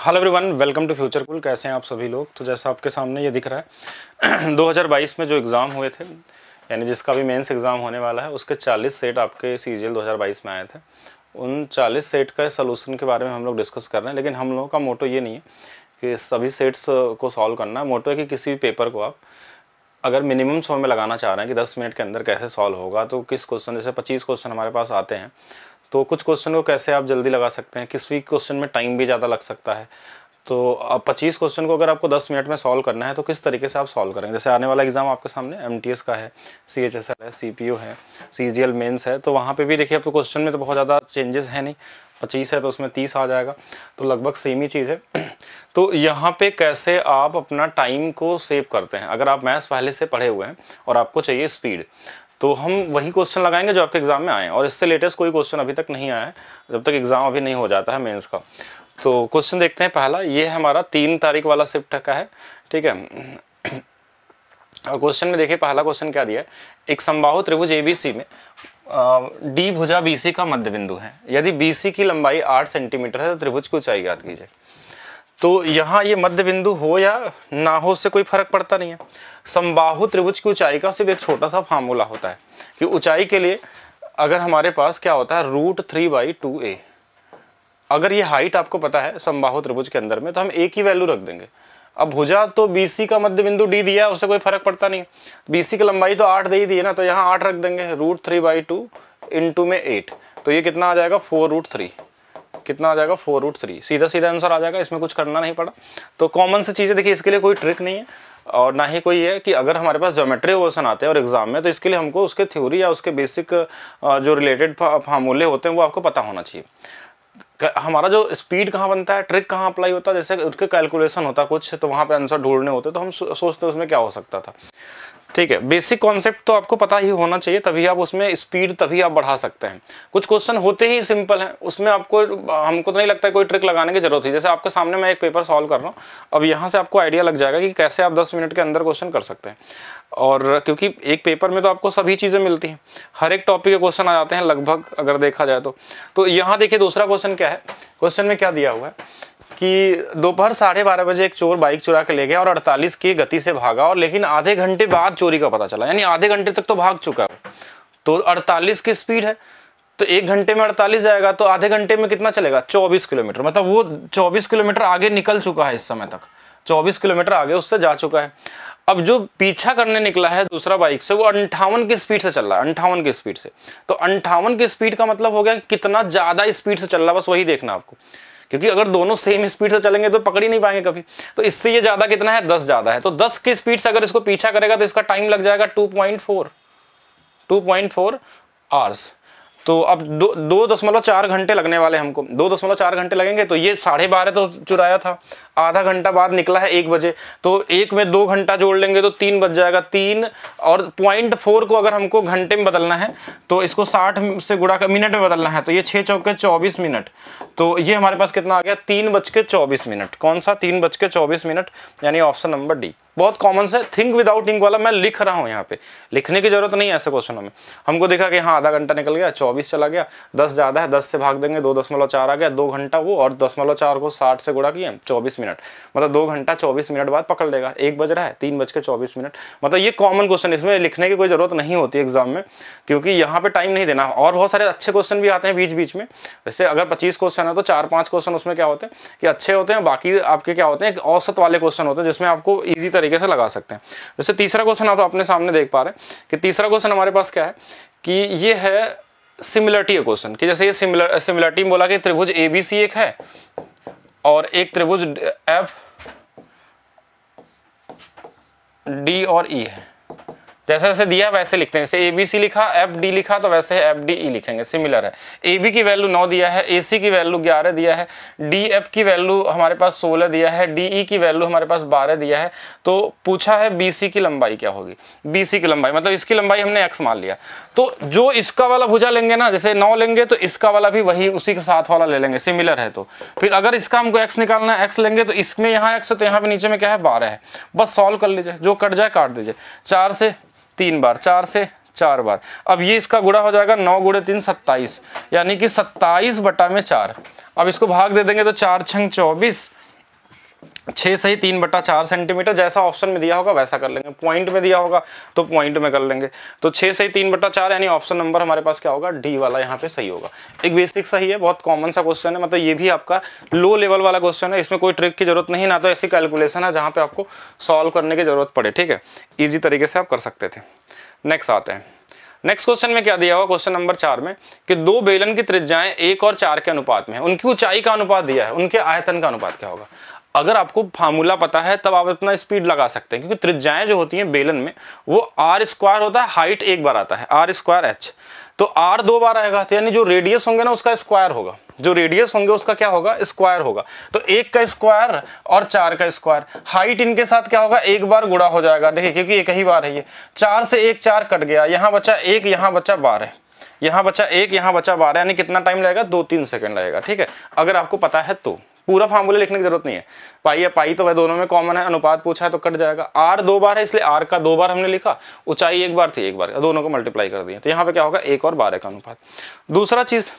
hello everyone welcome to future कुल कैसे हैं आप सभी लोग तो जैसा आपके सामने ये दिख रहा है 2022 में जो एग्ज़ाम हुए थे यानी जिसका भी मेंस एग्ज़ाम होने वाला है उसके 40 सेट आपके सी जी 2022 में आए थे उन 40 सेट का सलूशन के बारे में हम लोग डिस्कस कर रहे हैं लेकिन हम लोगों का मोटो ये नहीं है कि सभी सेट्स uh, को सॉल्व करना है मोटो है कि किसी भी पेपर को आप अगर मिनिमम समय में लगाना चाह रहे हैं कि दस मिनट के अंदर कैसे सॉल्व होगा तो किस क्वेश्चन जैसे पच्चीस क्वेश्चन हमारे पास आते हैं तो कुछ क्वेश्चन को कैसे आप जल्दी लगा सकते हैं किस भी क्वेश्चन में टाइम भी ज़्यादा लग सकता है तो अब पच्चीस क्वेश्चन को अगर आपको दस मिनट में सॉल्व करना है तो किस तरीके से आप सॉल्व करेंगे जैसे आने वाला एग्जाम आपके सामने एम का है सी एच एस है सी पी यू है सी जी एल मेन्स है तो वहाँ पर भी देखिए आपको तो क्वेश्चन में तो बहुत ज़्यादा चेंजेस है नहीं पच्चीस है तो उसमें तीस आ जाएगा तो लगभग सेम ही चीज़ है तो यहाँ पे कैसे आप अपना टाइम को सेव करते हैं अगर आप मैथ्स पहले से पढ़े हुए हैं और आपको चाहिए स्पीड तो हम वही क्वेश्चन लगाएंगे जो आपके एग्ज़ाम में आए और इससे लेटेस्ट कोई क्वेश्चन अभी तक नहीं आया है जब तक एग्ज़ाम अभी नहीं हो जाता है मेंस का तो क्वेश्चन देखते हैं पहला ये हमारा तीन तारीख वाला शिफ्ट का है ठीक है और क्वेश्चन में देखिए पहला क्वेश्चन क्या दिया एक संभाव त्रिभुज ए में डी भुजा बी का मध्य बिंदु है यदि बीसी की लंबाई आठ सेंटीमीटर है तो त्रिभुज की ऊंचाई याद कीजिए तो यहाँ ये मध्य बिंदु हो या ना हो से कोई फर्क पड़ता नहीं है समबाहु त्रिभुज की ऊंचाई का सिर्फ एक छोटा सा फार्मूला होता है कि ऊंचाई के लिए अगर हमारे पास क्या होता है root three by two A अगर ये हाइट आपको पता है समबाहु त्रिभुज के अंदर में तो हम ए की वैल्यू रख देंगे अब भुजा तो बी का मध्य बिंदु डी दिया उससे कोई फर्क पड़ता नहीं सी की लंबाई तो आठ दे ही दी है ना तो यहाँ आठ रख देंगे root three by two two में एट तो ये कितना आ जाएगा फोर रूट थ्री कितना आ जाएगा फोर रूट थ्री सीधा सीधा आंसर आ जाएगा इसमें कुछ करना नहीं पड़ा तो कॉमन सी चीज़ें देखिए इसके लिए कोई ट्रिक नहीं है और ना ही कोई है कि अगर हमारे पास ज्योमेट्री क्वेश्चन आते हैं और एग्जाम में तो इसके लिए हमको उसके थ्योरी या उसके बेसिक जो रिलेटेड फार्मूले होते हैं वो आपको पता होना चाहिए हमारा जो स्पीड कहाँ बनता है ट्रिक कहाँ अप्लाई होता है जैसे उसके कैलकुलेशन होता कुछ तो वहाँ पे आंसर ढूंढने होते तो हम सोचते उसमें क्या हो सकता था ठीक है बेसिक कॉन्सेप्ट तो आपको पता ही होना चाहिए तभी आप उसमें स्पीड तभी आप बढ़ा सकते हैं कुछ क्वेश्चन होते ही सिंपल हैं उसमें आपको हमको तो नहीं लगता है कोई ट्रिक लगाने की जरूरत है जैसे आपके सामने मैं एक पेपर सॉल्व कर रहा हूँ अब यहाँ से आपको आइडिया लग जाएगा कि कैसे आप दस मिनट के अंदर क्वेश्चन कर सकते हैं और क्योंकि एक पेपर में तो आपको सभी चीज़ें मिलती हैं हर एक टॉपिक के क्वेश्चन आ जाते हैं लगभग अगर देखा जाए तो, तो यहाँ देखिए दूसरा क्वेश्चन क्या है क्वेश्चन में क्या दिया हुआ है कि दोपहर साढ़े बारह बजे एक चोर बाइक चुरा के ले गया और अड़तालीस की गति से भागा और लेकिन आधे घंटे बाद चोरी का पता चला यानी आधे घंटे तक तो भाग चुका है तो अड़तालीस की स्पीड है तो एक घंटे में अड़तालीस जाएगा तो आधे घंटे में कितना चलेगा चौबीस किलोमीटर मतलब वो चौबीस किलोमीटर आगे निकल चुका है इस समय तक चौबीस किलोमीटर आगे उससे जा चुका है अब जो पीछा करने निकला है दूसरा बाइक से वो अंठावन की स्पीड से चल रहा है अंठावन की स्पीड से तो अंठावन की स्पीड का मतलब हो गया कितना ज़्यादा स्पीड से चल रहा है बस वही देखना आपको क्योंकि अगर दोनों सेम स्पीड से चलेंगे तो पकड़ ही नहीं पाएंगे कभी तो इससे ये ज़्यादा कितना है दस ज़्यादा है तो दस की स्पीड से अगर इसको पीछा करेगा तो इसका टाइम लग जाएगा two point four two point four hours तो अब दो दो दशमलव चार घंटे लगने वाले हमको दो दशमलव चार घंटे लगेंगे तो ये साढ़े बारह तो चुराया था आधा घंटा बाद निकला है एक बजे तो एक में दो घंटा जोड़ लेंगे तो तीन बज जाएगा तीन और पॉइंट फोर को अगर हमको घंटे में बदलना है तो इसको साठ से गुड़ा कर मिनट में बदलना है तो ये छः चौके चौबीस मिनट तो ये हमारे पास कितना आ गया तीन बज के चौबीस मिनट कौन सा तीन बज के चौबीस मिनट यानी ऑप्शन नंबर डी बहुत कॉमन से थिंक विदाउट इंक वाला मैं लिख रहा हूँ यहाँ पे लिखने की जरूरत नहीं है ऐसे क्वेश्चनों में हमको देखा कि हाँ आधा घंटा निकल गया चौबीस चला गया दस ज़्यादा है दस से भाग देंगे दो दशमलव चार आ गया दो घंटा वो और दसमलव चार को साठ से गुड़ा किया चौबीस मिनट मतलब दो घंटा चौबीस मिनट बाद पकड़ लेगा एक बज रहा है तीन बज के चौबीस मिनट मतलब ये कॉमन क्वेश्चन इसमें लिखने की कोई ज़रूरत नहीं होती एग्जाम में क्योंकि यहाँ पे टाइम नहीं देना और बहुत सारे अच्छे क्वेश्चन भी आते हैं बीच बीच में जैसे अगर पच्चीस क्वेश्चन है तो चार पाँच क्वेश्चन उसमें क्या होते हैं कि अच्छे होते हैं बाकी आपके क्या होते हैं औसत वाले क्वेश्चन होते हैं जिसमें आपको ईजी तरीके से लगा सकते हैं जैसे तीसरा क्वेश्चन आप अपने सामने देख पा रहे हैं कि तीसरा क्वेश्चन हमारे पास क्या है कि ये है सिमिलरिटी क्वेश्चन कि जैसे ये सिमिलर सिमिलरिटी बोला कि त्रिभुज ए बी सी एक है और एक त्रिभुज एफ डी और ई e है जैसे जैसे दिया वैसे लिखते हैं जैसे ए बी सी लिखा एफ डी लिखा तो वैसे एफ डी ई लिखेंगे सिमिलर है ए बी की वैल्यू नौ दिया है ए सी की वैल्यू ग्यारह दिया है डी एफ की वैल्यू हमारे पास सोलह दिया है डी ई e की वैल्यू हमारे पास बारह दिया है तो पूछा है बी सी की लंबाई क्या होगी बी सी की लंबाई मतलब इसकी लंबाई हमने एक्स मान लिया तो जो इसका वाला भुजा लेंगे ना जैसे नौ लेंगे तो इसका वाला भी वही उसी के साथ वाला ले लेंगे सिमिलर है तो फिर अगर इसका हमको एक्स निकालना है एक्स लेंगे तो इसमें यहाँ एक्स है तो यहाँ पे नीचे में क्या है बारह है बस सॉल्व कर लीजिए जो कट जाए काट दीजिए चार से तीन बार चार से चार बार अब ये इसका गुड़ा हो जाएगा नौ गुड़े तीन सत्ताईस यानी कि सत्ताईस बटा में चार अब इसको भाग दे देंगे तो चार छंग चौबीस छः से ही तीन बट्टा चार सेंटीमीटर जैसा ऑप्शन में दिया होगा वैसा कर लेंगे पॉइंट में दिया होगा तो पॉइंट में कर लेंगे तो छः से ही तीन बट्टा चार यानी ऑप्शन नंबर हमारे पास क्या होगा डी वाला यहाँ पे सही होगा एक बेसिक सही है बहुत कॉमन सा क्वेश्चन है मतलब ये भी आपका लो लेवल वाला क्वेश्चन है इसमें कोई ट्रिक की जरूरत नहीं ना तो ऐसी कैलकुलेशन है जहाँ पर आपको सॉल्व करने की जरूरत पड़े ठीक है ईजी तरीके से आप कर सकते थे नेक्स्ट आते हैं नेक्स्ट क्वेश्चन में क्या दिया हुआ क्वेश्चन नंबर चार में कि दो बेलन की त्रिज्याएं एक और चार के अनुपात में है उनकी ऊंचाई का अनुपात दिया है उनके आयतन का अनुपात क्या होगा अगर आपको फार्मूला पता है तब आप इतना स्पीड लगा सकते हैं क्योंकि त्रिज्याएं जो होती हैं बेलन में वो आर स्क्वायर होता है हाइट एक बार आता है आर स्क्वायर एच तो आर दो बार आएगा तो यानी जो रेडियस होंगे ना उसका स्क्वायर होगा जो रेडियस होंगे उसका क्या होगा स्क्वायर होगा तो एक का स्क्वायर और चार का स्क्वायर हाइट इनके साथ क्या होगा एक बार गुड़ा हो जाएगा देखिए क्योंकि एक ही बार है ये चार से एक चार कट गया यहाँ बचा एक यहाँ बचा बारह यहाँ बचा एक यहाँ बचा बारह यानी कितना टाइम लगेगा दो तीन सेकेंड लगेगा ठीक है अगर आपको पता है तो पूरा फार्मूला लिखने की जरूरत नहीं है पाई या पाई तो वह दोनों में कॉमन है अनुपात पूछा है तो कट जाएगा आर दो बार है इसलिए आर का दो बार हमने लिखा ऊंचाई एक बार थी एक बार दोनों को मल्टीप्लाई कर दिया तो यहाँ पे क्या होगा एक और बारह का अनुपात दूसरा चीज़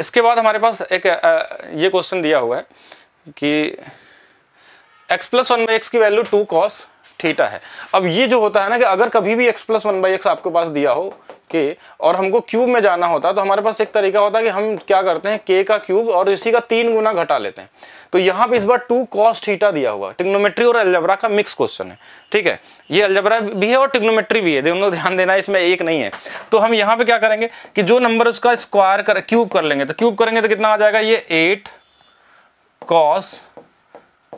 इसके बाद हमारे पास एक ये क्वेश्चन दिया हुआ है कि X plus one by x की वैल्यू टू कॉस थीटा है अब ये जो होता है ना कि अगर कभी भी X plus one by X आपके पास दिया हो के और हमको क्यूब में जाना होता तो हमारे पास एक तरीका होता है कि हम क्या करते हैं के का क्यूब और इसी का तीन गुना घटा लेते हैं तो यहाँ पे इस बार टू कॉस थीटा दिया हुआ टिग्नोमेट्री और अल्जबरा का मिक्स क्वेश्चन है ठीक है ये अल्जबरा भी है और टिग्नोमेट्री भी है दोनों ध्यान देना इसमें एक नहीं है तो हम यहाँ पे क्या करेंगे कि जो नंबर उसका स्क्वायर कर क्यूब कर लेंगे तो क्यूब करेंगे तो कितना आ जाएगा ये एट कॉस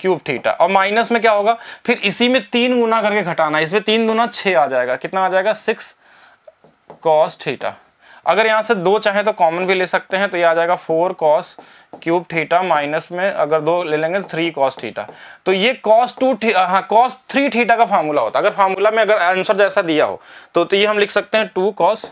क्यूब थीटा और माइनस में क्या होगा फिर इसी में तीन गुना करके घटाना इसमें तीन गुना छः आ जाएगा कितना आ जाएगा सिक्स कॉस थीटा अगर यहाँ से दो चाहे तो कॉमन भी ले सकते हैं तो ये आ जाएगा four cos cube theta minus में अगर दो ले लेंगे तो थ्री कॉस थीटा तो ये कॉस टू हाँ कॉस थ्री थीटा का फार्मूला होता है अगर फार्मूला में अगर आंसर जैसा दिया हो तो, तो ये हम लिख सकते हैं टू कॉस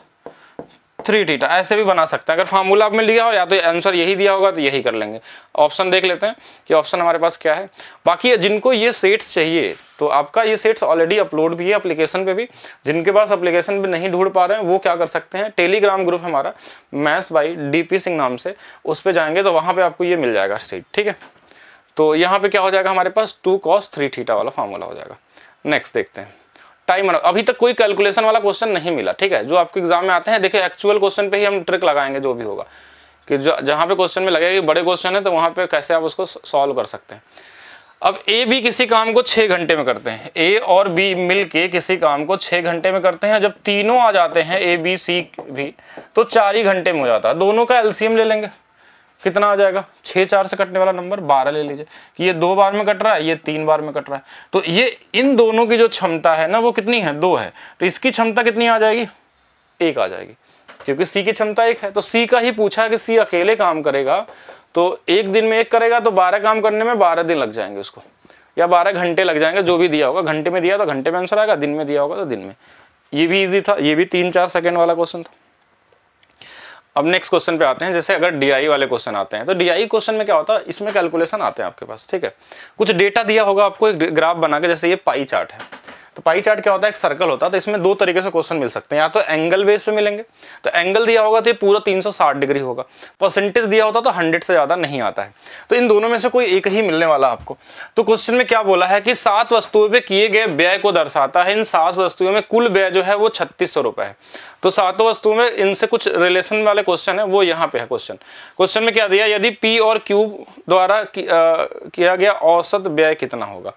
थ्री टीटा ऐसे भी बना सकते हैं अगर फार्मूला आपने लिया हो या तो आंसर यही दिया होगा तो यही कर लेंगे ऑप्शन देख लेते हैं कि ऑप्शन हमारे पास क्या है बाकी जिनको ये सेट्स चाहिए तो आपका ये सेट्स ऑलरेडी अपलोड भी है अप्लीकेशन पे भी जिनके पास अप्लीकेशन पे नहीं ढूंढ पा रहे हैं वो क्या कर सकते हैं टेलीग्राम ग्रुप हमारा मैथ्स बाई डी सिंह नाम से उस पर जाएंगे तो वहाँ पर आपको ये मिल जाएगा सीट ठीक है तो यहाँ पर क्या हो जाएगा हमारे पास टू कॉस थ्री ठीटा वाला फार्मूला हो जाएगा नेक्स्ट देखते हैं टाइम अभी तक कोई कैलकुलेशन वाला क्वेश्चन नहीं मिला ठीक है जो आपके एग्जाम में आते हैं देखिए एक्चुअल क्वेश्चन पे ही हम ट्रिक लगाएंगे जो भी होगा कि जो जहाँ पे क्वेश्चन में लगेगा कि बड़े क्वेश्चन है तो वहाँ पे कैसे आप उसको सॉल्व कर सकते हैं अब ए भी किसी काम को छः घंटे में करते हैं ए और बी मिल के किसी काम को छः घंटे में करते हैं जब तीनों आ जाते हैं ए बी सी भी तो चार ही घंटे में हो जाता है दोनों का एलसीएम ले लेंगे कितना आ जाएगा छह चार से कटने वाला नंबर बारह ले लीजिए कि ये दो बार में कट रहा है ये तीन बार में कट रहा है तो ये इन दोनों की जो क्षमता है ना वो कितनी है दो है तो इसकी क्षमता कितनी आ जाएगी एक आ जाएगी क्योंकि सी की क्षमता एक है तो सी का ही पूछा है कि सी अकेले काम करेगा तो एक दिन में एक करेगा तो बारह काम करने में बारह दिन लग जाएंगे उसको या बारह घंटे लग जाएंगे जो भी दिया होगा घंटे में दिया तो घंटे में आंसर आएगा दिन में दिया होगा तो दिन में ये भी इजी था ये भी तीन चार सेकेंड वाला क्वेश्चन था अब नेक्स्ट क्वेश्चन पे आते हैं जैसे अगर डीआई वाले क्वेश्चन आते हैं तो डीआई क्वेश्चन में क्या होता है इसमें कैलकुलेशन आते हैं आपके पास ठीक है कुछ डेटा दिया होगा आपको एक ग्राफ बना के जैसे ये पाई चार्ट है तो पाई चार्ट क्या होता है एक सर्कल होता है तो इसमें दो तरीके से क्वेश्चन मिल सकते हैं या तो एंगल बेस पे मिलेंगे तो एंगल दिया होगा तो ये पूरा 360 डिग्री होगा परसेंटेज दिया होता तो 100 से ज़्यादा नहीं आता है तो इन दोनों में से कोई एक ही मिलने वाला आपको तो क्वेश्चन में क्या बोला है कि सात वस्तुओं पर किए गए व्यय को दर्शाता है इन सात वस्तुओं में कुल व्यय जो है वो छत्तीस है तो सातों वस्तुओं में इनसे कुछ रिलेशन वाले क्वेश्चन है वो यहाँ पे है क्वेश्चन क्वेश्चन में क्या दिया यदि पी और क्यू द्वारा किया गया औसत व्यय कितना होगा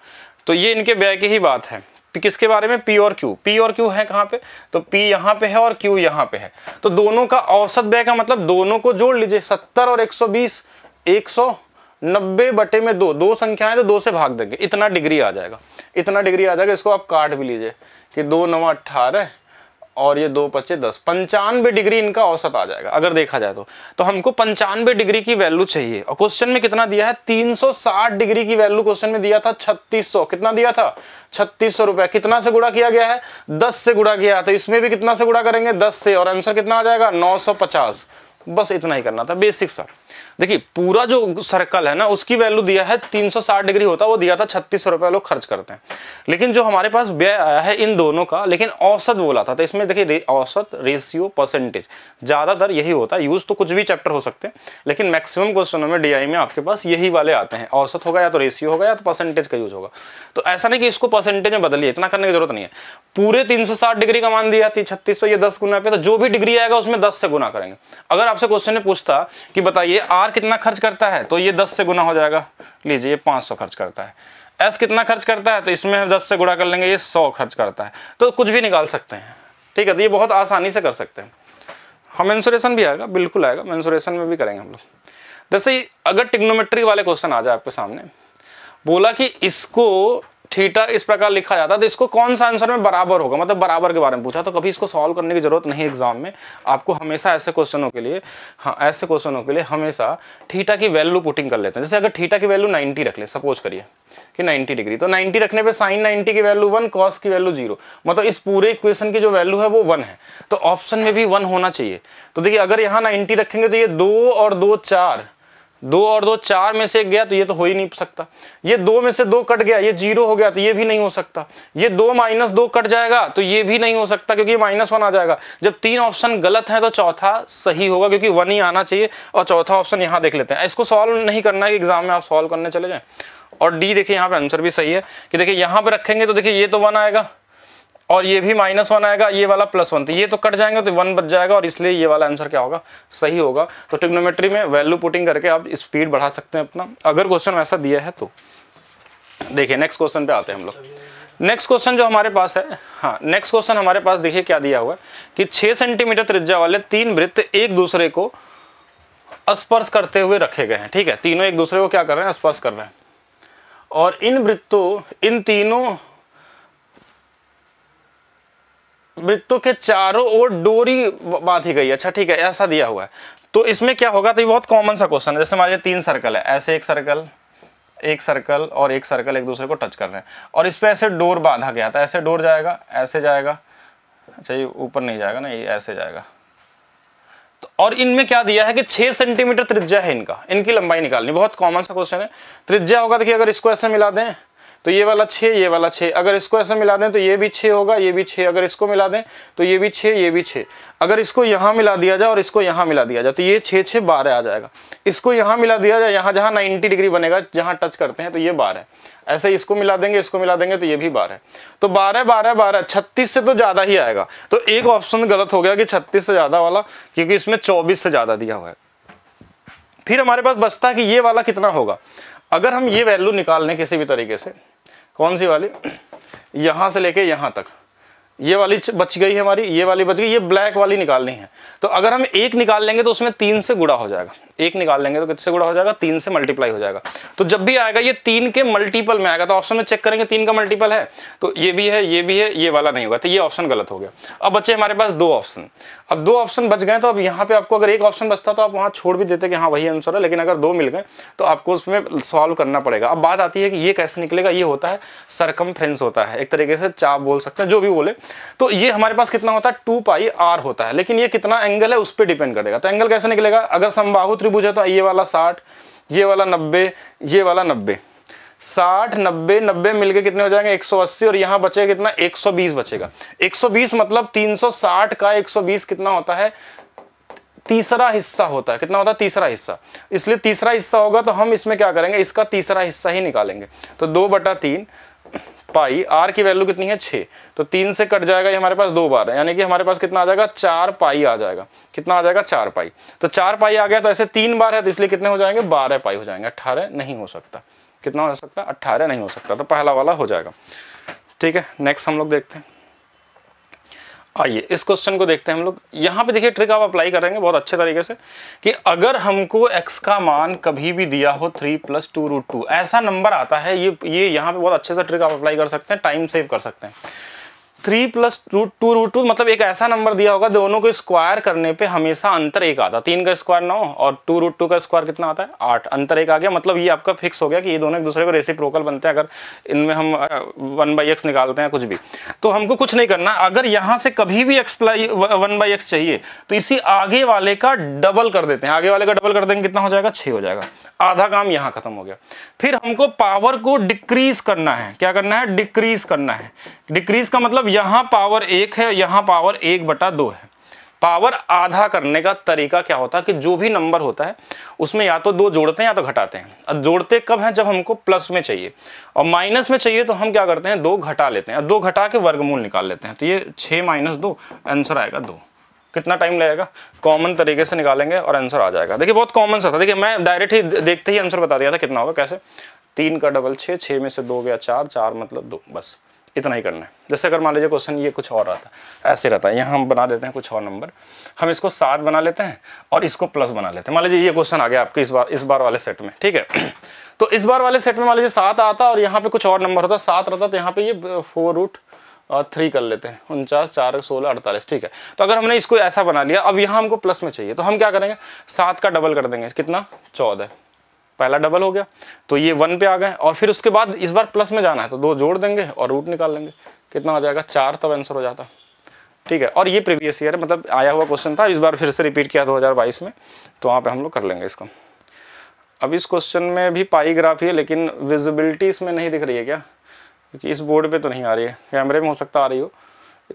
तो ये इनके व्यय की ही बात है किसके बारे में पी और क्यू पी और क्यू है कहां पे तो पी यहां पे है और क्यू यहां पे है तो दोनों का औसत व्यय का मतलब दोनों को जोड़ लीजिए सत्तर और एक सौ बीस एक सौ नब्बे बटे में दो दो संख्या है तो दो से भाग देंगे इतना डिग्री आ जाएगा इतना डिग्री आ जाएगा इसको आप काट भी लीजिए कि दो नवा अठारह और ये दो पच्चे दस पंचानवे डिग्री इनका औसत आ जाएगा अगर देखा जाए तो तो हमको पंचानवे डिग्री की वैल्यू चाहिए और क्वेश्चन में कितना दिया है 360 डिग्री की वैल्यू क्वेश्चन में दिया था 3600 कितना दिया था छत्तीस सौ रुपया कितना से गुड़ा किया गया है 10 से गुड़ा किया तो इसमें भी कितना से गुड़ा करेंगे दस से और आंसर कितना आ जाएगा नौ बस इतना ही करना था बेसिक सर देखिए पूरा जो सर्कल है ना उसकी वैल्यू दिया है 360 डिग्री होता वो दिया था छत्तीस रुपये लोग खर्च करते हैं लेकिन जो हमारे पास व्यय आया है इन दोनों का लेकिन औसत बोला था तो इसमें देखिए औसत रेशियो परसेंटेज ज़्यादातर यही होता है यूज़ तो कुछ भी चैप्टर हो सकते हैं लेकिन मैक्सिमम क्वेश्चनों में डी में आपके पास यही वाले आते हैं औसत होगा या तो रेशियो होगा या तो परसेंटेज का यूज होगा तो ऐसा नहीं कि इसको परसेंटेज में बदलिए इतना करने की जरूरत नहीं है पूरे तीन डिग्री का मान दिया थी छत्तीस या दस गुना पे तो जो भी डिग्री आएगा उसमें दस से गुना करेंगे अगर आपसे क्वेश्चन ने पूछता कि बताइए आज आर कितना खर्च करता है तो ये दस से गुना हो जाएगा लीजिए ये पाँच सौ खर्च करता है एस कितना खर्च करता है तो इसमें हम दस से गुणा कर लेंगे ये सौ खर्च करता है तो कुछ भी निकाल सकते हैं ठीक है तो ये बहुत आसानी से कर सकते हैं हम हाँ, इंसोरेशन भी आएगा बिल्कुल आएगा मैंसुरेशन में भी करेंगे हम लोग जैसे अगर टिग्नोमेट्री वाले क्वेश्चन आ जाए आपके सामने बोला कि इसको थीटा इस प्रकार लिखा जाता है तो इसको कौन सा आंसर में बराबर होगा मतलब बराबर के बारे में पूछा तो कभी इसको सॉल्व करने की जरूरत नहीं एग्जाम में आपको हमेशा ऐसे क्वेश्चनों के लिए हाँ ऐसे क्वेश्चनों के लिए हमेशा थीटा की वैल्यू पुटिंग कर लेते हैं जैसे अगर थीटा की वैल्यू 90 रख ले सपोज करिए कि 90 डिग्री तो 90 रखने पर साइन नाइन्टी की वैल्यू वन कॉस की वैल्यू जीरो मतलब इस पूरे क्वेश्चन की जो वैल्यू है वो वन है तो ऑप्शन में भी वन होना चाहिए तो देखिए अगर यहाँ नाइन्टी रखेंगे तो ये दो और दो चार दो और दो चार में से एक गया तो ये तो हो ही नहीं सकता ये दो में से दो कट गया ये जीरो हो गया तो ये भी नहीं हो सकता ये दो माइनस दो कट जाएगा तो ये भी नहीं हो सकता क्योंकि माइनस वन आ जाएगा जब तीन ऑप्शन गलत है तो चौथा सही होगा क्योंकि वन ही आना चाहिए और चौथा ऑप्शन यहाँ देख लेते हैं इसको सॉल्व नहीं करना है एग्जाम में आप सॉल्व करने चले जाए और डी देखिए यहाँ पे आंसर भी सही है कि देखिए यहाँ पे रखेंगे तो देखिए ये तो वन आएगा और ये भी माइनस वन आएगा ये वाला प्लस वन तो ये तो कट जाएंगे तो वन बच जाएगा और इसलिए ये वाला आंसर क्या होगा सही होगा तो टिग्नोमेट्री में वैल्यू पुटिंग करके आप स्पीड बढ़ा सकते हैं अपना अगर क्वेश्चन वैसा दिया है तो देखिए नेक्स्ट क्वेश्चन पे आते हैं हम लोग नेक्स्ट क्वेश्चन जो हमारे पास है हाँ नेक्स्ट क्वेश्चन हमारे पास देखिए क्या दिया हुआ है कि छः सेंटीमीटर त्रिज्या वाले तीन वृत्त एक दूसरे को स्पर्श करते हुए रखे गए हैं ठीक है तीनों एक दूसरे को क्या कर रहे हैं स्पर्श कर रहे हैं और इन वृत्तों इन तीनों वृत्तों के चारों ओर डोरी बांधी गई अच्छा ठीक है ऐसा दिया हुआ है तो इसमें क्या होगा तो ये बहुत कॉमन सा क्वेश्चन है जैसे मान लीजिए तीन सर्कल है ऐसे एक सर्कल एक सर्कल और एक सर्कल एक दूसरे को टच कर रहे हैं और इस पर ऐसे डोर बांधा गया था ऐसे डोर जाएगा ऐसे जाएगा अच्छा ये ऊपर नहीं जाएगा ना ये ऐसे जाएगा तो और इनमें क्या दिया है कि छह सेंटीमीटर त्रिज्या है इनका इनकी लंबाई निकालनी बहुत कॉमन सा क्वेश्चन है त्रिज्या होगा देखिए तो अगर इसको ऐसे मिला दें तो ये वाला छः ये वाला छः अगर इसको ऐसे मिला दें तो ये भी छः होगा ये भी छः अगर इसको मिला दें तो ये भी छः ये भी छः अगर इसको यहाँ मिला दिया जाए और इसको यहाँ मिला दिया जाए तो ये छः छः बारह आ जाएगा इसको यहाँ मिला दिया जाए यहाँ जहाँ नाइन्टी डिग्री बनेगा जहाँ टच करते हैं तो ये बारह ऐसे इसको मिला देंगे इसको मिला देंगे तो ये भी बारह तो बारह बारह बारह छत्तीस से तो ज़्यादा ही आएगा तो एक ऑप्शन गलत हो गया कि छत्तीस से ज़्यादा वाला क्योंकि इसमें चौबीस से ज़्यादा दिया हुआ है फिर हमारे पास बचता है कि ये वाला कितना होगा अगर हम ये वैल्यू निकाल लें किसी भी तरीके से कौन सी वाली यहाँ से लेके यहाँ तक ये वाली बच गई हमारी ये वाली बच गई ये ब्लैक वाली निकालनी है तो अगर हम एक निकाल लेंगे तो उसमें तीन से गुड़ा हो जाएगा एक निकाल लेंगे तो किससे गुड़ा हो जाएगा तीन से मल्टीप्लाई हो जाएगा तो जब भी आएगा ये तीन के मल्टीपल में आएगा तो ऑप्शन में चेक करेंगे तीन का मल्टीपल है तो ये भी है ये भी है ये वाला नहीं होगा तो ये ऑप्शन गलत हो गया अब बच्चे हमारे पास दो ऑप्शन अब दो ऑप्शन बच गए तो अब यहाँ पे आपको अगर एक ऑप्शन बचता तो आप वहाँ छोड़ भी देते कि हाँ वही आंसर है लेकिन अगर दो मिल गए तो आपको उसमें सॉल्व करना पड़ेगा अब बात आती है कि ये कैसे निकलेगा ये होता है सरकम होता है एक तरीके से चाप बोल सकते हैं जो भी बोले तो ये हमारे पास कितना होता है टू पाई आर होता है लेकिन ये कितना एंगल है उस पर डिपेंड करेगा तो एंगल कैसे निकलेगा अगर समबाहु त्रिभुज पूछा था ये वाला साठ ये वाला नब्बे ये वाला नब्बे साठ नब्बे नब्बे मिलके कितने हो जाएंगे 180 और यहां बचेगा कितना 120 बचेगा 120 मतलब 360 का 120 कितना होता है तीसरा हिस्सा होता है कितना होता है तीसरा हिस्सा इसलिए तीसरा हिस्सा होगा तो हम इसमें क्या करेंगे इसका तीसरा हिस्सा ही निकालेंगे तो दो बटा तीन पाई आर की वैल्यू कितनी है छः तो तीन से कट जाएगा ये हमारे पास दो बार यानी कि हमारे पास कितना आ जाएगा चार पाई आ जाएगा कितना आ जाएगा चार पाई तो चार पाई आ गया तो ऐसे तीन बार है तो इसलिए कितने हो जाएंगे बारह पाई हो जाएंगे अट्ठारह नहीं हो सकता कितना हो सकता अट्ठारह नहीं हो सकता तो पहला वाला हो जाएगा ठीक है नेक्स्ट हम लोग देखते हैं आइए इस क्वेश्चन को देखते हैं हम लोग यहाँ पे देखिए ट्रिक आप अप्लाई करेंगे बहुत अच्छे तरीके से कि अगर हमको x का मान कभी भी दिया हो three plus two root two ऐसा नंबर आता है ये ये यहाँ पे बहुत अच्छे से ट्रिक आप अप्लाई कर सकते हैं टाइम सेव कर सकते हैं three plus root two root two मतलब एक ऐसा नंबर दिया होगा दोनों को स्क्वायर करने पे हमेशा अंतर एक आता तीन का स्क्वायर नौ और टू रूट टू का स्क्वायर कितना आता है आठ अंतर एक आ गया मतलब ये आपका फिक्स हो गया कि ये दोनों एक दूसरे को रेसिप्रोकल बनते हैं अगर इनमें हम वन बाई एक्स निकालते हैं कुछ भी तो हमको कुछ नहीं करना अगर यहाँ से कभी भी x plus one by x चाहिए तो इसी आगे वाले का डबल कर देते हैं आगे वाले का डबल कर देंगे कितना हो जाएगा छः हो जाएगा आधा काम यहाँ खत्म हो गया फिर हमको पावर को डिक्रीज करना है क्या करना है डिक्रीज करना है डिक्रीज का मतलब यहां पावर एक है यहां पावर एक बटा दो है पावर आधा करने का तरीका क्या होता है कि जो भी नंबर होता है उसमें या तो दो जोड़ते हैं या तो घटाते हैं और जोड़ते कब हैं जब हमको प्लस में चाहिए और माइनस में चाहिए तो हम क्या करते हैं दो घटा लेते हैं दो घटा के वर्गमूल निकाल लेते हैं तो ये छः माइनस दो आंसर आएगा दो कितना टाइम लगेगा कॉमन तरीके से निकालेंगे और आंसर आ जाएगा देखिए बहुत कॉमन सा था देखिए मैं डायरेक्ट ही देखते ही आंसर बता दिया था कितना होगा कैसे तीन का डबल छः छः में से दो गया चार चार मतलब दो बस इतना ही करना है जैसे अगर मान लीजिए क्वेश्चन ये कुछ और रहता है ऐसे रहता है यहाँ हम बना देते हैं कुछ और नंबर हम इसको सात बना लेते हैं और इसको प्लस बना लेते हैं मान लीजिए ये क्वेश्चन आ गया आपके इस बार इस बार वाले सेट में ठीक है तो इस बार वाले सेट में मान लीजिए सात आता और यहाँ पे कुछ और नंबर होता सात रहता तो यहाँ पे ये फोर रूट थ्री कर लेते हैं उनचास चार सोलह अड़तालीस ठीक है तो अगर हमने इसको ऐसा बना लिया अब यहाँ हमको प्लस में चाहिए तो हम क्या करेंगे सात का डबल कर देंगे कितना चौदह पहला डबल हो गया तो ये वन पे आ गए और फिर उसके बाद इस बार प्लस में जाना है तो दो जोड़ देंगे और रूट निकाल लेंगे कितना हो जाएगा चार तब आंसर हो जाता ठीक है और ये प्रीवियस ईयर मतलब आया हुआ क्वेश्चन था इस बार फिर से रिपीट किया 2022 में तो वहाँ पे हम लोग कर लेंगे इसको अब इस क्वेश्चन में भी पाई ही है लेकिन विजिबिलिटी इसमें नहीं दिख रही है क्या क्योंकि इस बोर्ड पे तो नहीं आ रही है कैमरे में हो सकता आ रही हो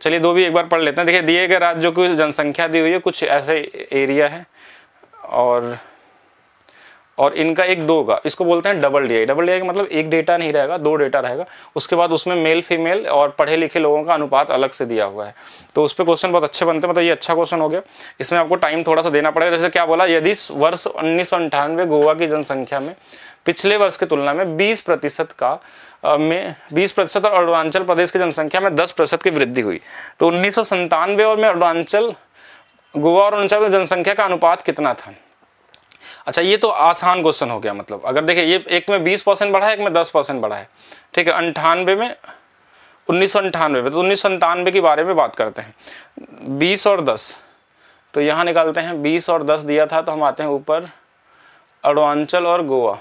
चलिए दो भी एक बार पढ़ लेते हैं देखिए दिए गए राज्यों की जनसंख्या दी हुई है कुछ ऐसे एरिया है और और इनका एक दो का इसको बोलते हैं double D I double D का मतलब एक डेटा नहीं रहेगा दो डेटा रहेगा उसके बाद उसमें मेल फीमेल और पढ़े लिखे लोगों का अनुपात अलग से दिया हुआ है तो उस पर क्वेश्चन बहुत अच्छे बनते हैं मतलब ये अच्छा क्वेश्चन हो गया इसमें आपको टाइम थोड़ा सा देना पड़ेगा जैसे क्या बोला यदि वर्ष उन्नीस गोवा की जनसंख्या में पिछले वर्ष की तुलना में बीस प्रतिशत का में बीस प्रतिशत और अरुणाचल प्रदेश की जनसंख्या में दस प्रतिशत की वृद्धि हुई तो उन्नीस और में अरुणाचल गोवा और अरुणाचल जनसंख्या का अनुपात कितना था अच्छा ये तो आसान क्वेश्चन हो गया मतलब अगर देखिए ये एक में बीस परसेंट बढ़ा है एक में दस परसेंट बढ़ा है ठीक है अंठानवे में उन्नीस सौ अंठानवे में तो उन्नीस सौ अंठानवे के बारे में बात करते हैं बीस और दस तो यहाँ निकालते हैं बीस और दस दिया था तो हम आते हैं ऊपर अरुणाचल और गोवा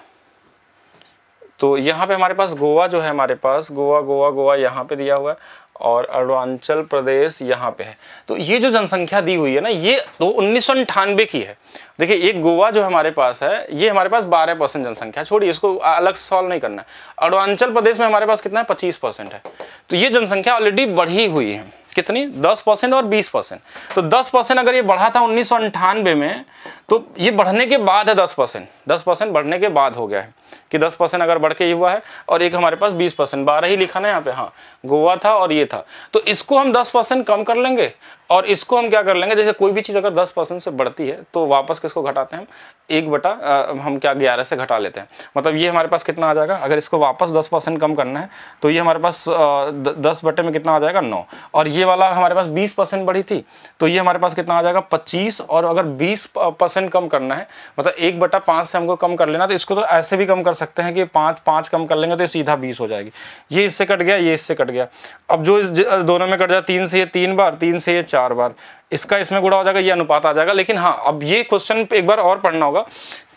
तो यहाँ पे हमारे पास गोवा जो है हमारे पास गोवा गोवा गोवा यहाँ पे दिया हुआ है और अरुणाचल प्रदेश यहाँ पे है तो ये जो जनसंख्या दी हुई है ना ये तो उन्नीस सौ की है देखिए एक गोवा जो हमारे पास है ये हमारे पास 12 परसेंट जनसंख्या छोड़िए इसको अलग सॉल्व नहीं करना है अरुणाचल प्रदेश में हमारे पास कितना है 25 परसेंट है तो ये जनसंख्या ऑलरेडी बढ़ी हुई है कितनी 10 परसेंट और 20 परसेंट तो 10 परसेंट अगर ये बढ़ा था उन्नीस में तो ये बढ़ने के बाद है 10 परसेंट दस परसेंट बढ़ने के बाद हो गया है कि दस परसेंट अगर बढ़ के ही हुआ है और एक हमारे पास बीस परसेंट बारह ही लिखा ना यहाँ पे हाँ गोवा था और ये था तो इसको हम दस परसेंट कम कर लेंगे और इसको हम क्या कर लेंगे जैसे कोई भी चीज़ अगर दस परसेंट से बढ़ती है तो वापस किसको घटाते हैं हम एक बटा आ, हम क्या ग्यारह से घटा लेते हैं मतलब ये हमारे पास कितना आ जाएगा अगर इसको वापस दस परसेंट कम करना है तो ये हमारे पास दस बटे में कितना आ जाएगा नौ और ये वाला हमारे पास बीस परसेंट बढ़ी थी तो ये हमारे पास कितना आ जाएगा पच्चीस और अगर बीस कम करना है मतलब एक बटा से हमको कम कर लेना तो इसको तो ऐसे भी कम कर सकते हैं कि पाँच पाँच कम कर लेंगे तो सीधा बीस हो जाएगी ये इससे कट गया ये इससे कट गया अब जो इस दोनों में कट जाए तीन से ये तीन बार तीन से ये चार बार इसका इसमें गुड़ा हो जाएगा ये अनुपात आ जाएगा लेकिन हाँ अब ये क्वेश्चन एक बार और पढ़ना होगा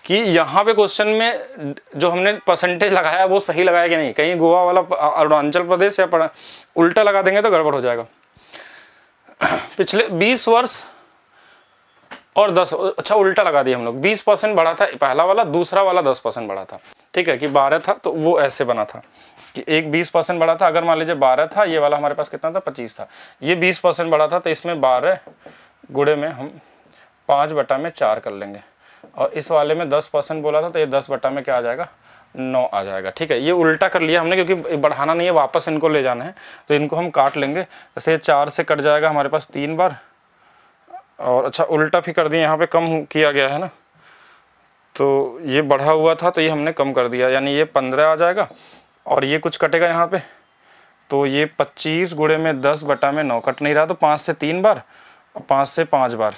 कि यहाँ पे क्वेश्चन में जो हमने परसेंटेज लगाया वो सही लगाया कि नहीं कहीं गोवा वाला अरुणाचल प्रदेश या उल्टा लगा देंगे तो गड़बड़ हो जाएगा पिछले 20 वर्ष और दस अच्छा उल्टा लगा दिया हम लोग बीस परसेंट बढ़ा था पहला वाला दूसरा वाला दस परसेंट बढ़ा था ठीक है कि बारह था तो वो ऐसे बना था कि एक बीस परसेंट बढ़ा था अगर मान लीजिए बारह था ये वाला हमारे पास कितना था पच्चीस था ये बीस परसेंट बढ़ा था तो इसमें बारह गुड़े में हम पाँच बटा में चार कर लेंगे और इस वाले में दस परसेंट बोला था तो ये दस बटा में क्या आ जाएगा नौ आ जाएगा ठीक है ये उल्टा कर लिया हमने क्योंकि बढ़ाना नहीं है वापस इनको ले जाना है तो इनको हम काट लेंगे जैसे चार से कट जाएगा हमारे पास तीन बार और अच्छा उल्टा भी कर दिया यहाँ पे कम किया गया है ना तो ये बढ़ा हुआ था तो ये हमने कम कर दिया यानी ये पंद्रह आ जाएगा और ये कुछ कटेगा यहाँ पे तो ये पच्चीस गुड़े में दस बटा में नौ कट नहीं रहा तो पाँच से तीन बार और पाँच से पाँच बार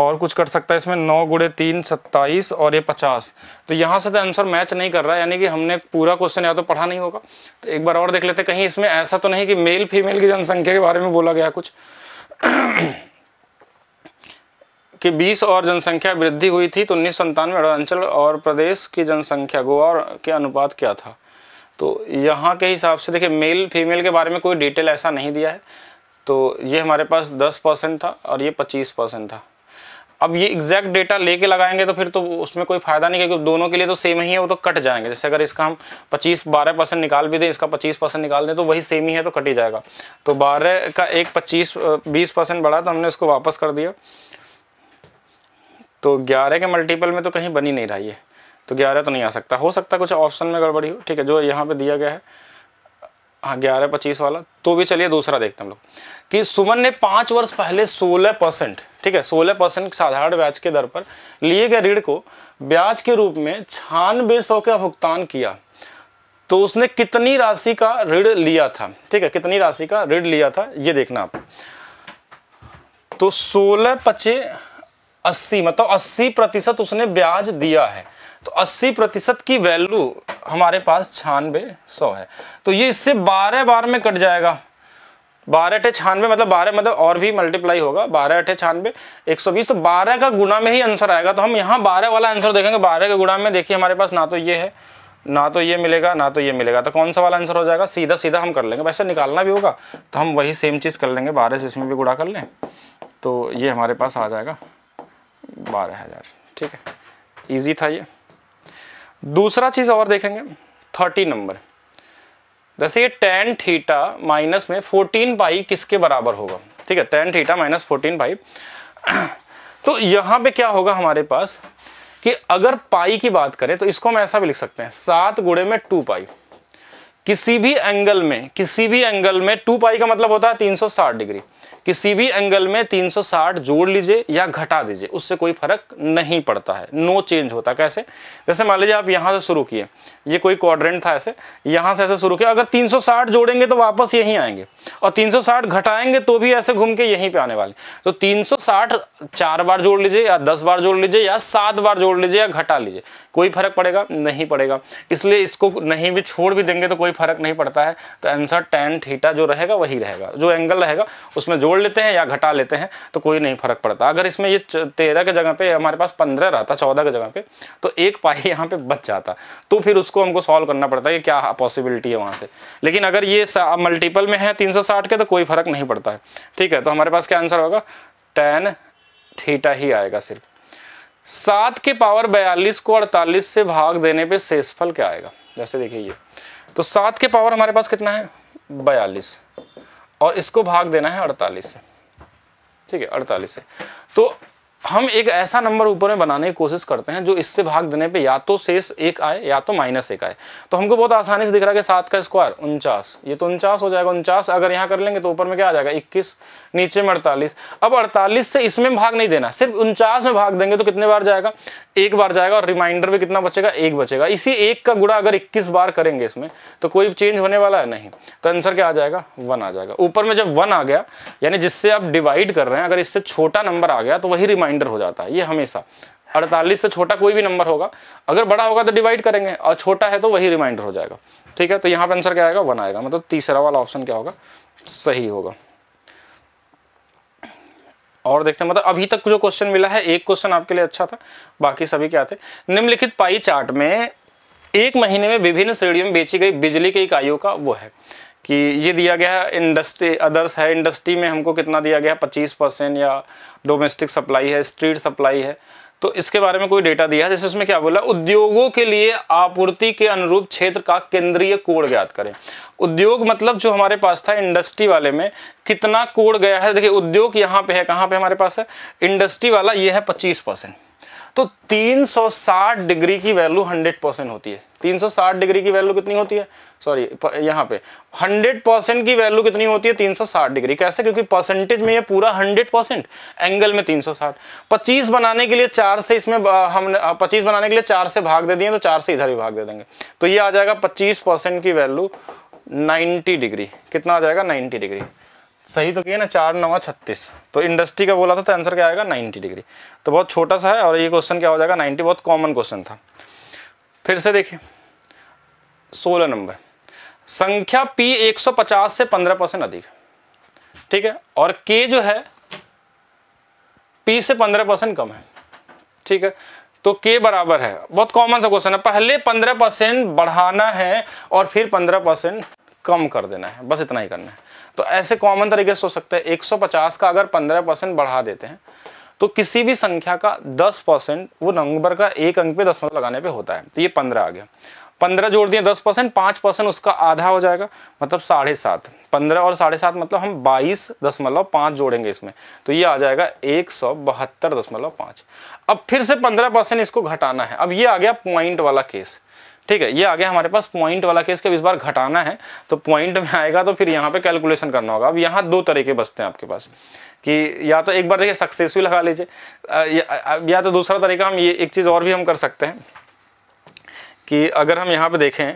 और कुछ कर सकता है इसमें नौ गुड़े तीन सत्ताईस और ये पचास तो यहाँ से तो आंसर मैच नहीं कर रहा है यानी कि हमने पूरा क्वेश्चन या तो पढ़ा नहीं होगा तो एक बार और देख लेते कहीं इसमें ऐसा तो नहीं कि मेल फीमेल की जनसंख्या के बारे में बोला गया कुछ कि 20 और जनसंख्या वृद्धि हुई थी तो उन्नीस सौ अरुणाचल और प्रदेश की जनसंख्या गोवा के अनुपात क्या था तो यहाँ के हिसाब से देखिए मेल फीमेल के बारे में कोई डिटेल ऐसा नहीं दिया है तो ये हमारे पास 10 परसेंट था और ये 25 परसेंट था अब ये एग्जैक्ट डेटा लेके लगाएंगे तो फिर तो उसमें कोई फ़ायदा नहीं क्योंकि दोनों के लिए तो सेम ही है वो तो कट जाएंगे जैसे अगर इसका हम 25 12 परसेंट निकाल भी दें इसका 25 परसेंट निकाल दें तो वही सेम ही है तो कट ही जाएगा तो 12 का एक 25 20 परसेंट बढ़ा तो हमने उसको वापस कर दिया तो ग्यारह के मल्टीपल में तो कहीं बनी नहीं रहा ये तो ग्यारह तो नहीं आ सकता हो सकता कुछ ऑप्शन में गड़बड़ी हो ठीक है जो यहाँ पे दिया गया है हाँ ग्यारह पच्चीस वाला तो भी चलिए दूसरा देखते हैं हम लोग कि सुमन ने पाँच वर्ष पहले सोलह परसेंट ठीक है सोलह परसेंट साधारण ब्याज के दर पर लिए गए ऋण को ब्याज के रूप में छानबे सौ का भुगतान किया तो उसने कितनी राशि का ऋण लिया था ठीक है कितनी राशि का ऋण लिया था ये देखना आप तो सोलह पच्चीस अस्सी मतलब अस्सी प्रतिशत उसने ब्याज दिया है तो अस्सी प्रतिशत की वैल्यू हमारे पास छानबे सौ है तो ये इससे बारह बार में कट जाएगा बारह अठे छानवे मतलब बारह मतलब और भी मल्टीप्लाई होगा बारह अठे छानवे एक सौ बीस तो बारह का गुणा में ही आंसर आएगा तो हम यहाँ बारह वाला आंसर देखेंगे बारह के गुणा में देखिए हमारे पास ना तो ये है ना तो ये मिलेगा ना तो ये मिलेगा तो कौन सा वाला आंसर हो जाएगा सीधा सीधा हम कर लेंगे वैसे निकालना भी होगा तो हम वही सेम चीज़ कर लेंगे बारह से इसमें भी गुणा कर लें तो ये हमारे पास आ जाएगा बारह हज़ार ठीक है इजी था ये दूसरा चीज़ और देखेंगे थर्टी नंबर जैसे ये टेन थीटा माइनस में फोर्टीन पाई किसके बराबर होगा ठीक है tan theta minus fourteen pi तो यहाँ पे क्या होगा हमारे पास कि अगर पाई की बात करें तो इसको हम ऐसा भी लिख सकते हैं सात गुड़े में टू पाई किसी भी एंगल में किसी भी एंगल में टू पाई का मतलब होता है साठ डिग्री किसी भी एंगल में 360 जोड़ लीजिए या घटा दीजिए उससे कोई फर्क नहीं पड़ता है नो चेंज होता कैसे जैसे मान लीजिए आप यहाँ से शुरू किए ये कोई क्वाड्रेंट था ऐसे यहाँ से ऐसे शुरू किया अगर 360 जोड़ेंगे तो वापस यहीं आएंगे और 360 घटाएंगे तो भी ऐसे घूम के यहीं पे आने वाले तो 360 चार बार जोड़ लीजिए या दस बार जोड़ लीजिए या सात बार जोड़ लीजिए या घटा लीजिए कोई फर्क पड़ेगा नहीं पड़ेगा इसलिए इसको नहीं भी छोड़ भी देंगे तो कोई फर्क नहीं पड़ता है तो आंसर टेन थीटा जो रहेगा वही रहेगा जो एंगल रहेगा उसमें जोड़ जोड़ लेते हैं या घटा लेते हैं तो कोई नहीं फर्क पड़ता अगर इसमें ये तेरह के जगह पे हमारे पास पंद्रह रहता चौदह के जगह पे तो एक पाई यहाँ पे बच जाता तो फिर उसको हमको सॉल्व करना पड़ता है कि क्या पॉसिबिलिटी है वहाँ से लेकिन अगर ये मल्टीपल में है तीन के तो कोई फर्क नहीं पड़ता है ठीक है तो हमारे पास क्या आंसर होगा टेन थीटा ही आएगा सिर्फ सात के पावर बयालीस को अड़तालीस से भाग देने पर शेषफल क्या आएगा जैसे देखिए ये तो सात के पावर हमारे पास कितना है बयालीस और इसको भाग देना है अड़तालीस से ठीक है अड़तालीस से तो हम एक ऐसा नंबर ऊपर में बनाने की कोशिश करते हैं जो इससे भाग देने पे या तो शेष एक आए या तो माइनस एक आए तो हमको बहुत आसानी से दिख रहा है कि सात का स्क्वायर उनचास ये तो उनचास हो जाएगा उनचास अगर यहाँ कर लेंगे तो ऊपर में क्या आ जाएगा इक्कीस नीचे में अड़तालीस अब अड़तालीस से इसमें भाग नहीं देना सिर्फ उनचास में भाग देंगे तो कितने बार जाएगा एक बार जाएगा और रिमाइंडर में कितना बचेगा एक बचेगा इसी एक का गुड़ा अगर इक्कीस बार करेंगे इसमें तो कोई चेंज होने वाला है नहीं तो आंसर क्या आ जाएगा वन आ जाएगा ऊपर में जब वन आ गया यानी जिससे आप डिवाइड कर रहे हैं अगर इससे छोटा नंबर आ गया तो वही रिमाइंडर हो जाता है ये हमेशा अड़तालीस से छोटा कोई भी नंबर होगा अगर बड़ा होगा तो डिवाइड करेंगे और छोटा है तो वही रिमाइंडर हो जाएगा ठीक है तो यहाँ पर आंसर क्या आएगा वन आएगा मतलब तीसरा वाला ऑप्शन क्या होगा सही होगा और देखते हैं मतलब अभी तक जो क्वेश्चन मिला है एक क्वेश्चन आपके लिए अच्छा था बाकी सभी क्या थे निम्नलिखित पाई चार्ट में एक महीने में विभिन्न श्रेणियों में बेची गई बिजली के इकाइयों का वो है कि ये दिया गया है इंडस्ट्री अदर्स है इंडस्ट्री में हमको कितना दिया गया है पच्चीस परसेंट या डोमेस्टिक सप्लाई है स्ट्रीट सप्लाई है तो इसके बारे में कोई डेटा दिया है जैसे उसमें क्या बोला उद्योगों के लिए आपूर्ति के अनुरूप क्षेत्र का केंद्रीय कोड ज्ञात करें उद्योग मतलब जो हमारे पास था इंडस्ट्री वाले में कितना कोड गया है देखिए उद्योग यहाँ पे है कहाँ पे हमारे पास है इंडस्ट्री वाला ये है पच्चीस परसेंट तो 360 डिग्री की वैल्यू 100 परसेंट होती है 360 डिग्री की वैल्यू कितनी होती है सॉरी यहाँ पे 100 परसेंट की वैल्यू कितनी होती है 360 डिग्री कैसे क्योंकि परसेंटेज में ये पूरा 100 परसेंट एंगल में 360 25 बनाने के लिए चार से इसमें हमने 25 बनाने के लिए चार से भाग दे दिए तो चार से इधर ही भाग दे देंगे तो ये आ जाएगा पच्चीस की वैल्यू नाइन्टी डिग्री कितना आ जाएगा नाइन्टी डिग्री सही तो किया ना चार नवा छत्तीस तो इंडस्ट्री का बोला था तो आंसर क्या आएगा नाइन्टी डिग्री तो बहुत छोटा सा है और ये क्वेश्चन क्या हो जाएगा नाइन्टी बहुत कॉमन क्वेश्चन था फिर से देखिए सोलह नंबर संख्या P 150 से 15 परसेंट अधिक ठीक है और K जो है P से 15 परसेंट कम है ठीक है तो के बराबर है बहुत कॉमन सा क्वेश्चन है पहले 15 परसेंट बढ़ाना है और फिर 15 परसेंट कम कर देना है बस इतना ही करना है तो ऐसे कॉमन तरीके से हो सकते हैं 150 का अगर 15 परसेंट बढ़ा देते हैं तो किसी भी संख्या का 10 परसेंट वो नंबर का एक अंक पे दस मतलब लगाने पे होता है तो ये 15 आ गया 15 जोड़ दिए 10 परसेंट पाँच परसेंट उसका आधा हो जाएगा मतलब साढ़े सात पंद्रह और साढ़े सात मतलब हम बाईस दशमलव पाँच जोड़ेंगे इसमें तो ये आ जाएगा एक सौ बहत्तर दशमलव पाँच अब फिर से पंद्रह परसेंट इसको घटाना है अब ये आ गया पॉइंट वाला केस ठीक है ये आ गया हमारे पास पॉइंट वाला केस कब इस बार घटाना है तो पॉइंट में आएगा तो फिर यहाँ पे कैलकुलेशन करना होगा अब यहाँ दो तरीके बचते हैं आपके पास कि या तो एक बार देखिए सक्सेसफुल लगा लीजिए या तो दूसरा तरीका हम ये एक चीज़ और भी हम कर सकते हैं कि अगर हम यहाँ पर देखें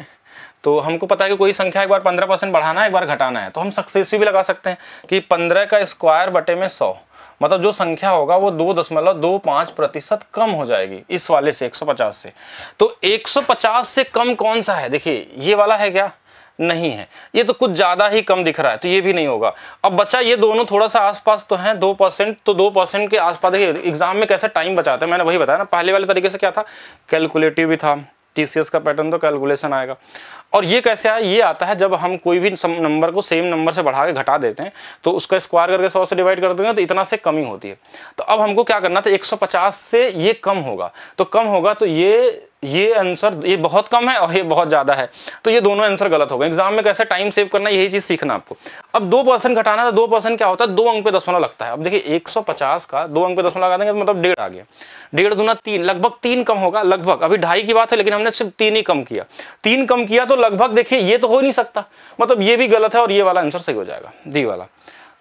तो हमको पता है कि कोई संख्या एक बार पंद्रह परसेंट बढ़ाना है एक बार घटाना है तो हम सक्सेसिव भी लगा सकते हैं कि पंद्रह का स्क्वायर बटे में सौ मतलब जो संख्या होगा वो दो दशमलव दो पाँच प्रतिशत कम हो जाएगी इस वाले से 150 से तो 150 से कम कौन सा है देखिए ये वाला है क्या नहीं है ये तो कुछ ज़्यादा ही कम दिख रहा है तो ये भी नहीं होगा अब बच्चा ये दोनों थोड़ा सा आसपास तो हैं दो परसेंट तो दो परसेंट के आसपास देखिए एग्जाम में कैसे टाइम बचाते हैं मैंने वही बताया ना पहले वाले तरीके से क्या था कैलकुलेटिव भी था टीसीएस का पैटर्न तो कैलकुलेशन आएगा और ये कैसे आया ये आता है जब हम कोई भी नंबर को सेम नंबर से बढ़ा के घटा देते हैं तो उसका स्क्वायर करके सौ से डिवाइड कर देंगे तो इतना से कमी होती है तो अब हमको क्या करना था 150 से ये कम होगा तो कम होगा तो ये ये आंसर ये बहुत कम है और ये बहुत ज़्यादा है तो ये दोनों आंसर गलत होगा एग्जाम में कैसे टाइम सेव करना यही चीज़ सीखना आपको अब दो परसेंट घटाना था तो दो परसेंट क्या होता है दो अंक पे दसवाना लगता है अब देखिए 150 का दो अंक पे दसवाना लगा देंगे तो मतलब डेढ़ आ गया डेढ़ दूना तीन लगभग तीन कम होगा लगभग अभी ढाई की बात है लेकिन हमने सिर्फ तीन ही कम किया तीन कम किया तो लगभग देखिए ये तो हो नहीं सकता मतलब ये भी गलत है और ये वाला आंसर सही हो जाएगा दी वाला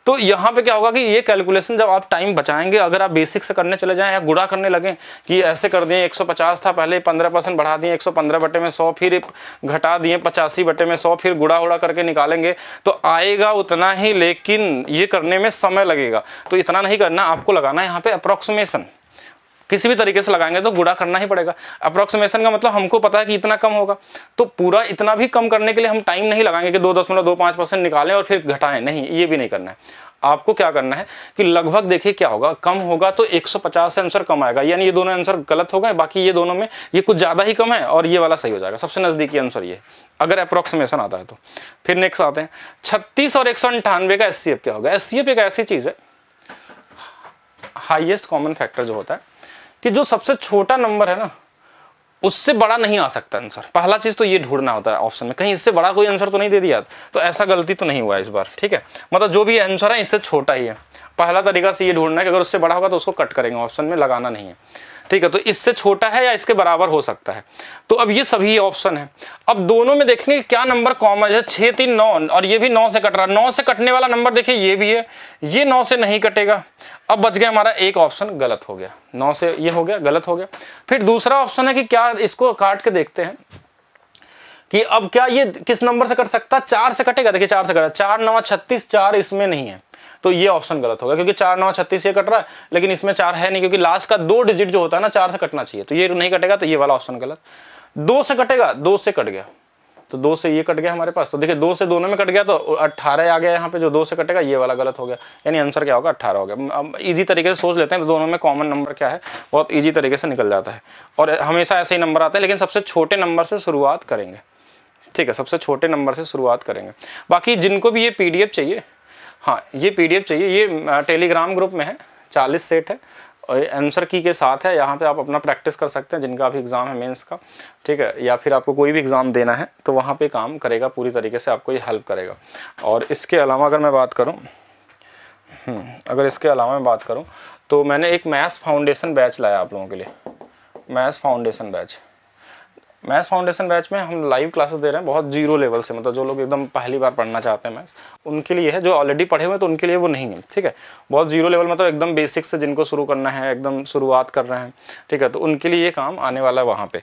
तो यहाँ पे क्या होगा कि ये कैलकुलेशन जब आप टाइम बचाएंगे अगर आप बेसिक से करने चले जाएं या गुड़ा करने लगे कि ऐसे कर दें 150 था पहले 15 परसेंट बढ़ा दिए 115 बटे में 100 फिर घटा दिए पचासी बटे में 100 फिर गुड़ा उड़ा करके निकालेंगे तो आएगा उतना ही लेकिन ये करने में समय लगेगा तो इतना नहीं करना आपको लगाना है यहाँ पे अप्रोक्सीमेशन किसी भी तरीके से लगाएंगे तो गुड़ा करना ही पड़ेगा अप्रोक्सीमेशन का मतलब हमको पता है कि इतना कम होगा तो पूरा इतना भी कम करने के लिए हम टाइम नहीं लगाएंगे कि दो दशमलव दो पाँच परसेंट निकालें और फिर घटाएं नहीं ये भी नहीं करना है आपको क्या करना है कि लगभग देखिए क्या होगा कम होगा तो 150 से आंसर कम आएगा यानी ये दोनों आंसर गलत हो गए बाकी ये दोनों में ये कुछ ज़्यादा ही कम है और ये वाला सही हो जाएगा सबसे नज़दीकी आंसर ये अगर अप्रोक्सीमेशन आता है तो फिर नेक्स्ट आते हैं छत्तीस और एक का एस क्या होगा एस एक ऐसी चीज़ है हाइएस्ट कॉमन फैक्टर जो होता है कि जो सबसे छोटा नंबर है ना उससे बड़ा नहीं आ सकता आंसर पहला चीज़ तो ये ढूंढना होता है ऑप्शन में कहीं इससे बड़ा कोई आंसर तो नहीं दे दिया तो ऐसा गलती तो नहीं हुआ इस बार ठीक है मतलब जो भी आंसर है इससे छोटा ही है पहला तरीका से ये ढूंढना है कि अगर उससे बड़ा होगा तो उसको कट करेंगे ऑप्शन में लगाना नहीं है ठीक है तो इससे छोटा है या इसके बराबर हो सकता है तो अब ये सभी ऑप्शन है अब दोनों में देखेंगे क्या नंबर कॉमन है छह तीन नौ और ये भी नौ से कट रहा है नौ से कटने वाला नंबर देखिए ये भी है ये नौ से नहीं कटेगा अब बच गया हमारा एक ऑप्शन गलत हो गया नौ से ये हो गया गलत हो गया फिर दूसरा ऑप्शन है कि क्या इसको काट के देखते हैं कि अब क्या ये किस नंबर से कट सकता है चार से कटेगा देखिए चार से कटेगा चार नवा छत्तीस चार इसमें नहीं है तो ये ऑप्शन गलत होगा क्योंकि चार नौ छत्तीस ये कट रहा है लेकिन इसमें चार है नहीं क्योंकि लास्ट का दो डिजिट जो होता है ना चार से कटना चाहिए तो ये नहीं कटेगा तो ये वाला ऑप्शन गलत दो से कटेगा दो से कट गया तो दो से ये कट गया हमारे पास तो देखिए दो से दोनों में कट गया तो अट्ठारह आ गया यहाँ पे जो दो से कटेगा ये वाला गलत हो गया यानी आंसर क्या होगा अट्ठारह हो गया अब ईजी तरीके से सोच लेते हैं तो दोनों में कॉमन नंबर क्या है बहुत ईजी तरीके से निकल जाता है और हमेशा ऐसे ही नंबर आते हैं लेकिन सबसे छोटे नंबर से शुरुआत करेंगे ठीक है सबसे छोटे नंबर से शुरुआत करेंगे बाकी जिनको भी ये पी चाहिए हाँ ये पीडीएफ चाहिए ये टेलीग्राम ग्रुप में है चालीस सेट है और आंसर की के साथ है यहाँ पे आप अपना प्रैक्टिस कर सकते हैं जिनका भी एग्ज़ाम है मेंस का ठीक है या फिर आपको कोई भी एग्ज़ाम देना है तो वहाँ पे काम करेगा पूरी तरीके से आपको ये हेल्प करेगा और इसके अलावा अगर मैं बात करूँ हम्म, अगर इसके अलावा मैं बात करूँ तो मैंने एक मैथ्स फाउंडेशन बैच लाया आप लोगों के लिए maths foundation batch maths foundation batch में हम लाइव क्लासेस दे रहे हैं बहुत जीरो लेवल से मतलब जो लोग एकदम पहली बार पढ़ना चाहते हैं मैथ्स उनके लिए है जो ऑलरेडी पढ़े हुए तो उनके लिए वो नहीं है ठीक है बहुत जीरो लेवल मतलब एकदम बेसिक से जिनको शुरू करना है एकदम शुरुआत कर रहे हैं ठीक है तो उनके लिए ये काम आने वाला है वहाँ पर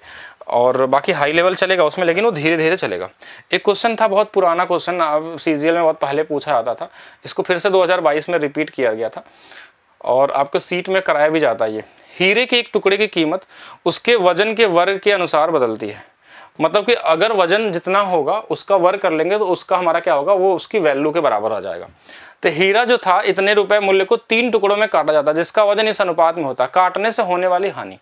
और बाकी हाई लेवल चलेगा उसमें लेकिन वो धीरे धीरे चलेगा एक क्वेश्चन था बहुत पुराना क्वेश्चन अब सी में बहुत पहले पूछा जाता था इसको फिर से दो में रिपीट किया गया था और आपको सीट में कराया भी जाता है ये हीरे के एक टुकड़े की कीमत उसके वजन के वर्ग के अनुसार बदलती है मतलब कि अगर वजन जितना होगा उसका वर्ग कर लेंगे तो उसका हमारा क्या होगा वो उसकी वैल्यू के बराबर आ जाएगा तो हीरा जो था इतने रुपए मूल्य को तीन टुकड़ों में काटा जाता जिसका वजन इस अनुपात में होता काटने से होने वाली हानि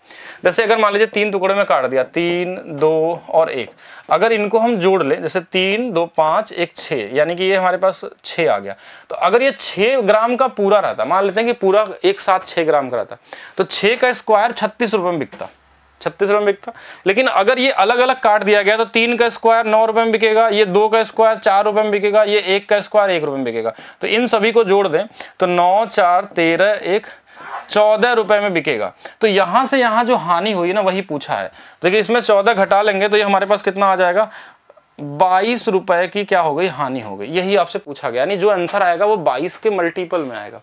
जैसे अगर मान लीजिए तीन टुकड़ों में काट दिया तीन दो और एक अगर इनको हम जोड़ लें जैसे तीन दो पाँच एक छः यानी कि ये हमारे पास छः आ गया तो अगर ये छः ग्राम का पूरा रहता मान लेते हैं कि पूरा एक साथ छः ग्राम का रहता तो छः का स्क्वायर छत्तीस रुपये में बिकता छत्तीस रुपये में बिकता लेकिन अगर ये अलग अलग काट दिया गया तो तीन का स्क्वायर नौ रुपये में बिकेगा ये दो का स्क्वायर चार रुपये में बिकेगा ये एक का स्क्वायर एक रुपये में बिकेगा तो इन सभी को जोड़ दें तो नौ चार तेरह एक चौदह रुपए में बिकेगा तो यहां से यहाँ जो हानि हुई ना वही पूछा है देखिए इसमें चौदह घटा लेंगे तो ये हमारे पास कितना आ जाएगा बाईस रुपए की क्या हो गई हानि हो गई यही आपसे पूछा गया यानी जो आंसर आएगा वो बाईस के मल्टीपल में आएगा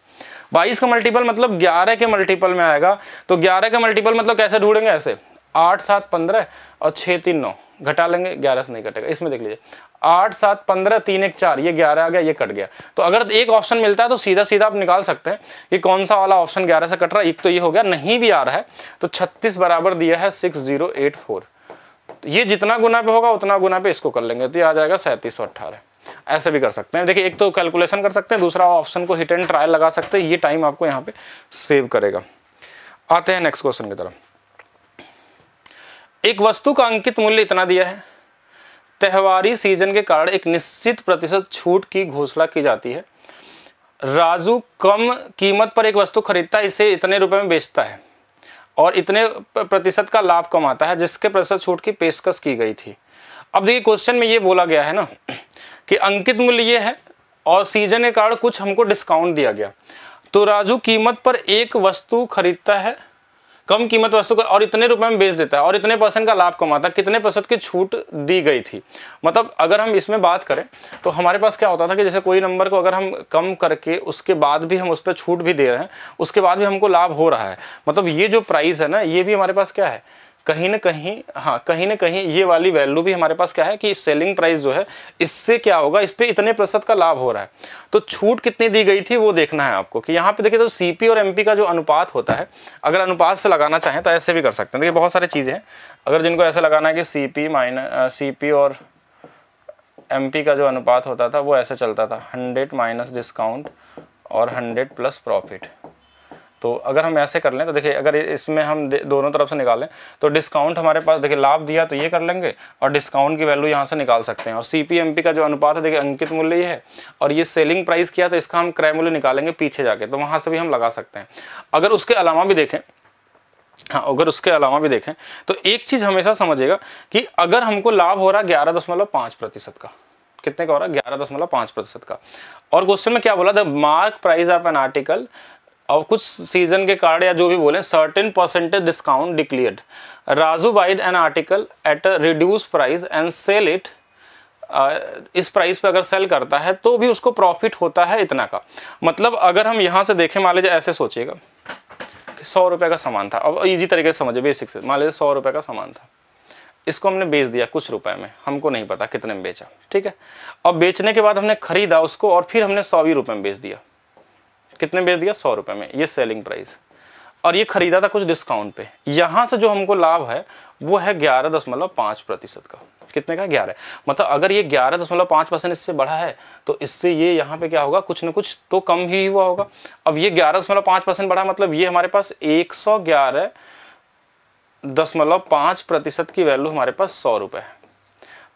बाईस का मल्टीपल मतलब ग्यारह के मल्टीपल में आएगा तो ग्यारह के मल्टीपल मतलब कैसे ढूंढेंगे ऐसे आठ सात पंद्रह और छः तीन नौ घटा लेंगे ग्यारह से नहीं कटेगा इसमें देख लीजिए आठ सात पंद्रह तीन एक चार ये ग्यारह आ गया ये कट गया तो अगर एक ऑप्शन मिलता है तो सीधा सीधा आप निकाल सकते हैं कि कौन सा वाला ऑप्शन ग्यारह से कट रहा है एक तो ये हो गया नहीं भी आ रहा है तो छत्तीस बराबर दिया है सिक्स जीरो एट फोर तो ये जितना गुना पे होगा उतना गुना पे इसको कर लेंगे तो ये आ जाएगा सैंतीस सौ अट्ठारह ऐसे भी कर सकते हैं देखिए एक तो कैलकुलेशन कर सकते हैं दूसरा ऑप्शन को हिट एंड ट्रायल लगा सकते हैं ये टाइम आपको यहाँ पे सेव करेगा आते हैं नेक्स्ट क्वेश्चन की तरफ एक वस्तु का अंकित मूल्य इतना दिया है त्यौहारी सीजन के कारण एक निश्चित प्रतिशत छूट की घोषणा की जाती है राजू कम कीमत पर एक वस्तु खरीदता है इसे इतने रुपए में बेचता है और इतने प्रतिशत का लाभ कमाता है जिसके प्रतिशत छूट की पेशकश की गई थी अब देखिए क्वेश्चन में ये बोला गया है ना कि अंकित मूल्य ये है और सीजन के कारण कुछ हमको डिस्काउंट दिया गया तो राजू कीमत पर एक वस्तु खरीदता है कम कीमत वस्तु का और इतने रुपए में बेच देता है और इतने परसेंट का लाभ कमाता है कितने प्रतिशत की छूट दी गई थी मतलब अगर हम इसमें बात करें तो हमारे पास क्या होता था कि जैसे कोई नंबर को अगर हम कम करके उसके बाद भी हम उस पर छूट भी दे रहे हैं उसके बाद भी हमको लाभ हो रहा है मतलब ये जो प्राइस है ना ये भी हमारे पास क्या है कहीं ना कहीं हाँ कहीं ना कहीं ये वाली वैल्यू भी हमारे पास क्या है कि सेलिंग प्राइस जो है इससे क्या होगा इस पर इतने प्रतिशत का लाभ हो रहा है तो छूट कितनी दी गई थी वो देखना है आपको कि यहाँ पे देखिए तो सी और एम का जो अनुपात होता है अगर अनुपात से लगाना चाहें तो ऐसे भी कर सकते हैं देखिए बहुत सारी चीज़ें हैं अगर जिनको ऐसा लगाना है कि C P minus C P और एम का जो अनुपात होता था वो ऐसे चलता था हंड्रेड माइनस डिस्काउंट और हंड्रेड प्लस प्रॉफिट तो अगर हम ऐसे कर लें तो देखिए अगर इसमें हम दोनों तरफ से निकालें तो डिस्काउंट हमारे पास देखिए लाभ दिया तो ये कर लेंगे और डिस्काउंट की वैल्यू यहाँ से निकाल सकते हैं और सी पी का जो अनुपात है देखिए अंकित मूल्य ही है और ये सेलिंग प्राइस किया तो इसका हम क्रय मूल्य निकालेंगे पीछे जाके तो वहाँ से भी हम लगा सकते हैं अगर उसके अलावा भी देखें हाँ अगर उसके अलावा भी देखें तो एक चीज़ हमेशा समझिएगा कि अगर हमको लाभ हो रहा है ग्यारह दशमलव पाँच प्रतिशत का कितने का हो रहा है ग्यारह दशमलव पाँच प्रतिशत का और क्वेश्चन में क्या बोला the mark price of an article और कुछ सीजन के कार्ड या जो भी बोले certain percentage discount declared Raju bought an article at a reduce price and sell it इस प्राइस पे अगर सेल करता है तो भी उसको प्रॉफिट होता है इतना का मतलब अगर हम यहाँ से देखें मान लीजिए ऐसे सोचिएगा कि सौ रुपये का सामान था अब इजी तरीके से समझिए बेसिक से मान लीजिए सौ रुपये का सामान था इसको हमने बेच दिया कुछ रुपए में हमको नहीं पता कितने में बेचा ठीक है अब बेचने के बाद हमने खरीदा उसको और फिर हमने सौ ही रुपये में बेच दिया कितने बेच दिया सौ रुपये में ये सेलिंग प्राइस और ये ख़रीदा था कुछ डिस्काउंट पे यहाँ से जो हमको लाभ है वो है ग्यारह दशमलव पाँच प्रतिशत का कितने का ग्यारह मतलब अगर ये ग्यारह दशमलव पाँच परसेंट इससे बढ़ा है तो इससे ये यहाँ पे क्या होगा कुछ ना कुछ तो कम ही हुआ होगा अब ये ग्यारह दशमलव पाँच परसेंट बढ़ा मतलब ये हमारे पास एक सौ ग्यारह दशमलव पाँच प्रतिशत की वैल्यू हमारे पास सौ रुपये है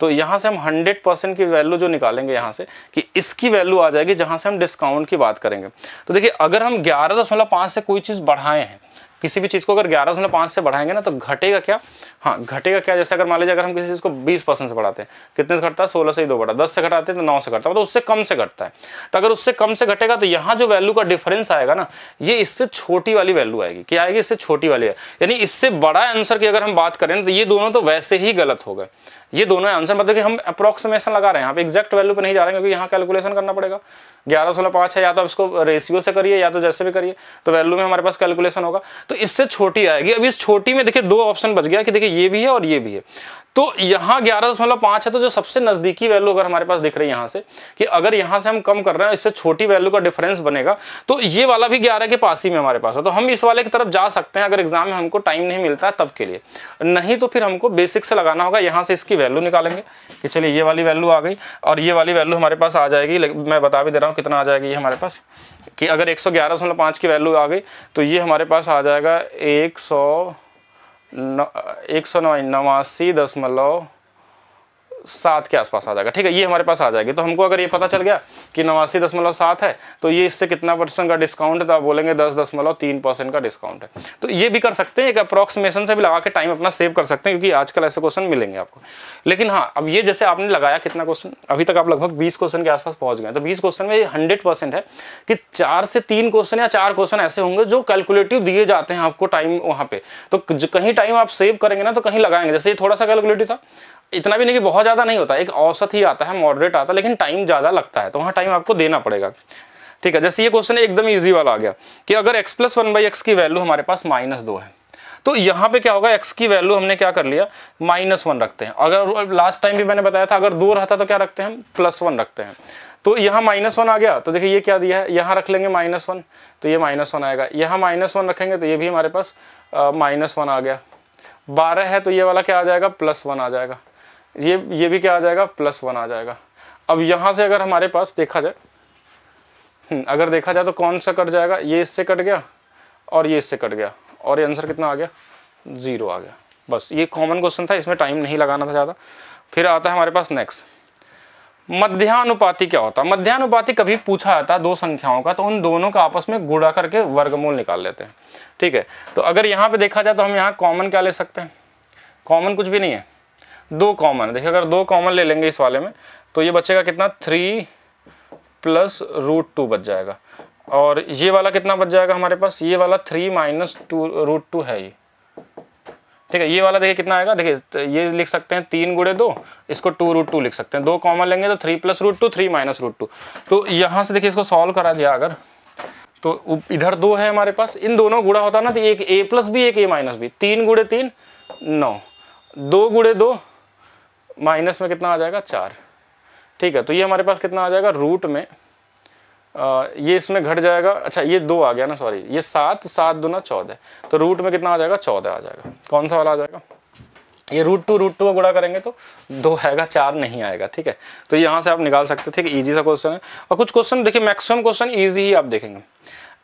तो यहाँ से हम हंड्रेड परसेंट की वैल्यू जो निकालेंगे यहाँ से कि इसकी वैल्यू आ जाएगी जहाँ से हम डिस्काउंट की बात करेंगे तो देखिए अगर हम ग्यारह दशमलव पाँच से कोई चीज़ बढ़ाए हैं किसी भी चीज़ को अगर ग्यारह दशमलव पाँच से बढ़ाएंगे ना तो घटेगा क्या हाँ घटेगा क्या जैसे अगर मान लीजिए अगर हम किसी चीज़ को बीस परसेंट से बढ़ाते हैं कितने से घटता है सोलह से ही दो बढ़ा दस से घटाते हैं तो नौ से घटता है मतलब उससे कम से घटता है तो अगर उससे कम से घटेगा तो यहाँ जो वैल्यू का डिफरेंस आएगा ना ये इससे छोटी वाली वैल्यू आएगी क्या आएगी इससे छोटी वाली यानी इससे बड़ा आंसर की अगर हम बात करें तो ये दोनों तो वैसे ही गलत हो गए ये दोनों आंसर मतलब कि हम अप्रोक्सीमेशन लगा रहे हैं यहाँ पे एग्जैक्ट वैल्यू पे नहीं जा रहे हैं क्योंकि यहाँ कैलकुलेशन करना पड़ेगा ग्यारह सोलह पाँच है या तो आप इसको रेशियो से करिए या तो जैसे भी करिए तो वैल्यू में हमारे पास कैलकुलेशन होगा तो इससे छोटी आएगी अब इस छोटी में देखिए दो ऑप्शन बच गया कि देखिए ये भी है और ये भी है तो यहाँ ग्यारह दशमलव पाँच है तो जो सबसे नज़दीकी वैल्यू अगर हमारे पास दिख रही है यहाँ से कि अगर यहाँ से हम कम कर रहे हैं इससे छोटी वैल्यू का डिफरेंस बनेगा तो ये वाला भी ग्यारह के पास ही में हमारे पास है तो हम इस वाले की तरफ जा सकते हैं अगर एग्जाम में हमको टाइम नहीं मिलता है तब के लिए नहीं तो फिर हमको बेसिक से लगाना होगा यहाँ से इसकी वैल्यू निकालेंगे कि चलिए ये वाली वैल्यू आ गई और ये वाली वैल्यू हमारे पास आ जाएगी मैं बता भी दे रहा हूँ कितना आ जाएगी ये हमारे पास कि अगर एक की वैल्यू आ गई तो ये हमारे पास आ जाएगा एक एक सौ नवासी दशमलव सात के आसपास आ जाएगा ठीक है ये हमारे पास आ जाएगी तो हमको अगर ये पता चल गया कि नवासी दशमलव सात है तो ये इससे कितना परसेंट का डिस्काउंट है तो आप बोलेंगे दस दशमलव तीन परसेंट का डिस्काउंट है तो ये भी कर सकते हैं एक अप्रोक्सीमेशन से भी लगा के टाइम अपना सेव कर सकते हैं क्योंकि आजकल ऐसे क्वेश्चन मिलेंगे आपको लेकिन हाँ अब ये जैसे आपने लगाया कितना क्वेश्चन अभी तक आप लगभग बीस क्वेश्चन के आसपास पहुंच गए तो बीस क्वेश्चन में हंड्रेड परसेंट है कि चार से तीन क्वेश्चन या चार क्वेश्चन ऐसे होंगे जो कैलकुलेटिव दिए जाते हैं आपको टाइम वहाँ पे तो कहीं टाइम आप सेव करेंगे ना तो कहीं लगाएंगे जैसे ये थोड़ा सा कैलकुलेटिव था इतना भी नहीं कि बहुत ज़्यादा नहीं होता एक औसत ही आता है मॉडरेट आता है लेकिन टाइम ज़्यादा लगता है तो वहाँ टाइम आपको देना पड़ेगा ठीक है जैसे ये क्वेश्चन एकदम ईजी वाला आ गया कि अगर x plus one by x की वैल्यू हमारे पास माइनस दो है तो यहाँ पे क्या होगा एक्स की वैल्यू हमने क्या कर लिया माइनस वन रखते हैं अगर लास्ट टाइम भी मैंने बताया था अगर दो रहता तो क्या रखते हैं हम प्लस वन रखते हैं तो यहाँ माइनस वन आ गया तो देखिए ये क्या दिया है यहाँ रख लेंगे माइनस वन तो ये माइनस वन आएगा यहाँ माइनस वन रखेंगे तो ये भी हमारे पास माइनस वन आ गया बारह है तो ये वाला क्या आ जाएगा प्लस वन आ जाएगा ये ये भी क्या आ जाएगा प्लस वन आ जाएगा अब यहाँ से अगर हमारे पास देखा जाए हम्म, अगर देखा जाए तो कौन सा कट जाएगा ये इससे कट गया और ये इससे कट गया और ये आंसर कितना आ गया ज़ीरो आ गया बस ये कॉमन क्वेश्चन था इसमें टाइम नहीं लगाना था ज़्यादा फिर आता है हमारे पास नेक्स्ट मध्यानुपाति क्या होता है मध्यानुपाति कभी पूछा जाता है दो संख्याओं का तो उन दोनों का आपस में गुड़ा करके वर्गमूल निकाल लेते हैं ठीक है तो अगर यहाँ पे देखा जाए तो हम यहाँ कॉमन क्या ले सकते हैं कॉमन कुछ भी नहीं है दो कॉमन देखिए अगर दो कॉमन ले लेंगे इस वाले में तो ये बचेगा कितना थ्री प्लस रूट टू बच जाएगा और ये वाला कितना बच जाएगा हमारे पास ये वाला three minus two root two है ये ठीक है ये वाला देखिए कितना आएगा देखिए तो ये लिख सकते हैं तीन गुड़े दो इसको टू रूट टू लिख सकते हैं दो कॉमन लेंगे तो three plus root two three minus root two तो यहाँ से देखिए इसको सॉल्व करा दिया अगर तो इधर दो है हमारे पास इन दोनों गुड़ा होता ना तो एक ए प्लस बी एक ए माइनस बी तीन गुड़े तीन नौ दो गुड़े दो माइनस में कितना आ जाएगा चार ठीक है तो ये हमारे पास कितना आ जाएगा रूट में आ, ये इसमें घट जाएगा अच्छा ये दो आ गया ना सॉरी ये सात सात दो ना चौदह तो रूट में कितना आ जाएगा चौदह आ जाएगा कौन सा वाला आ जाएगा ये रूट टू रूट टू में गुड़ा करेंगे तो दो आएगा चार नहीं आएगा ठीक है तो यहाँ से आप निकाल सकते थे कि ईजी सा क्वेश्चन है और कुछ क्वेश्चन देखिए मैक्सिमम क्वेश्चन ईजी ही आप देखेंगे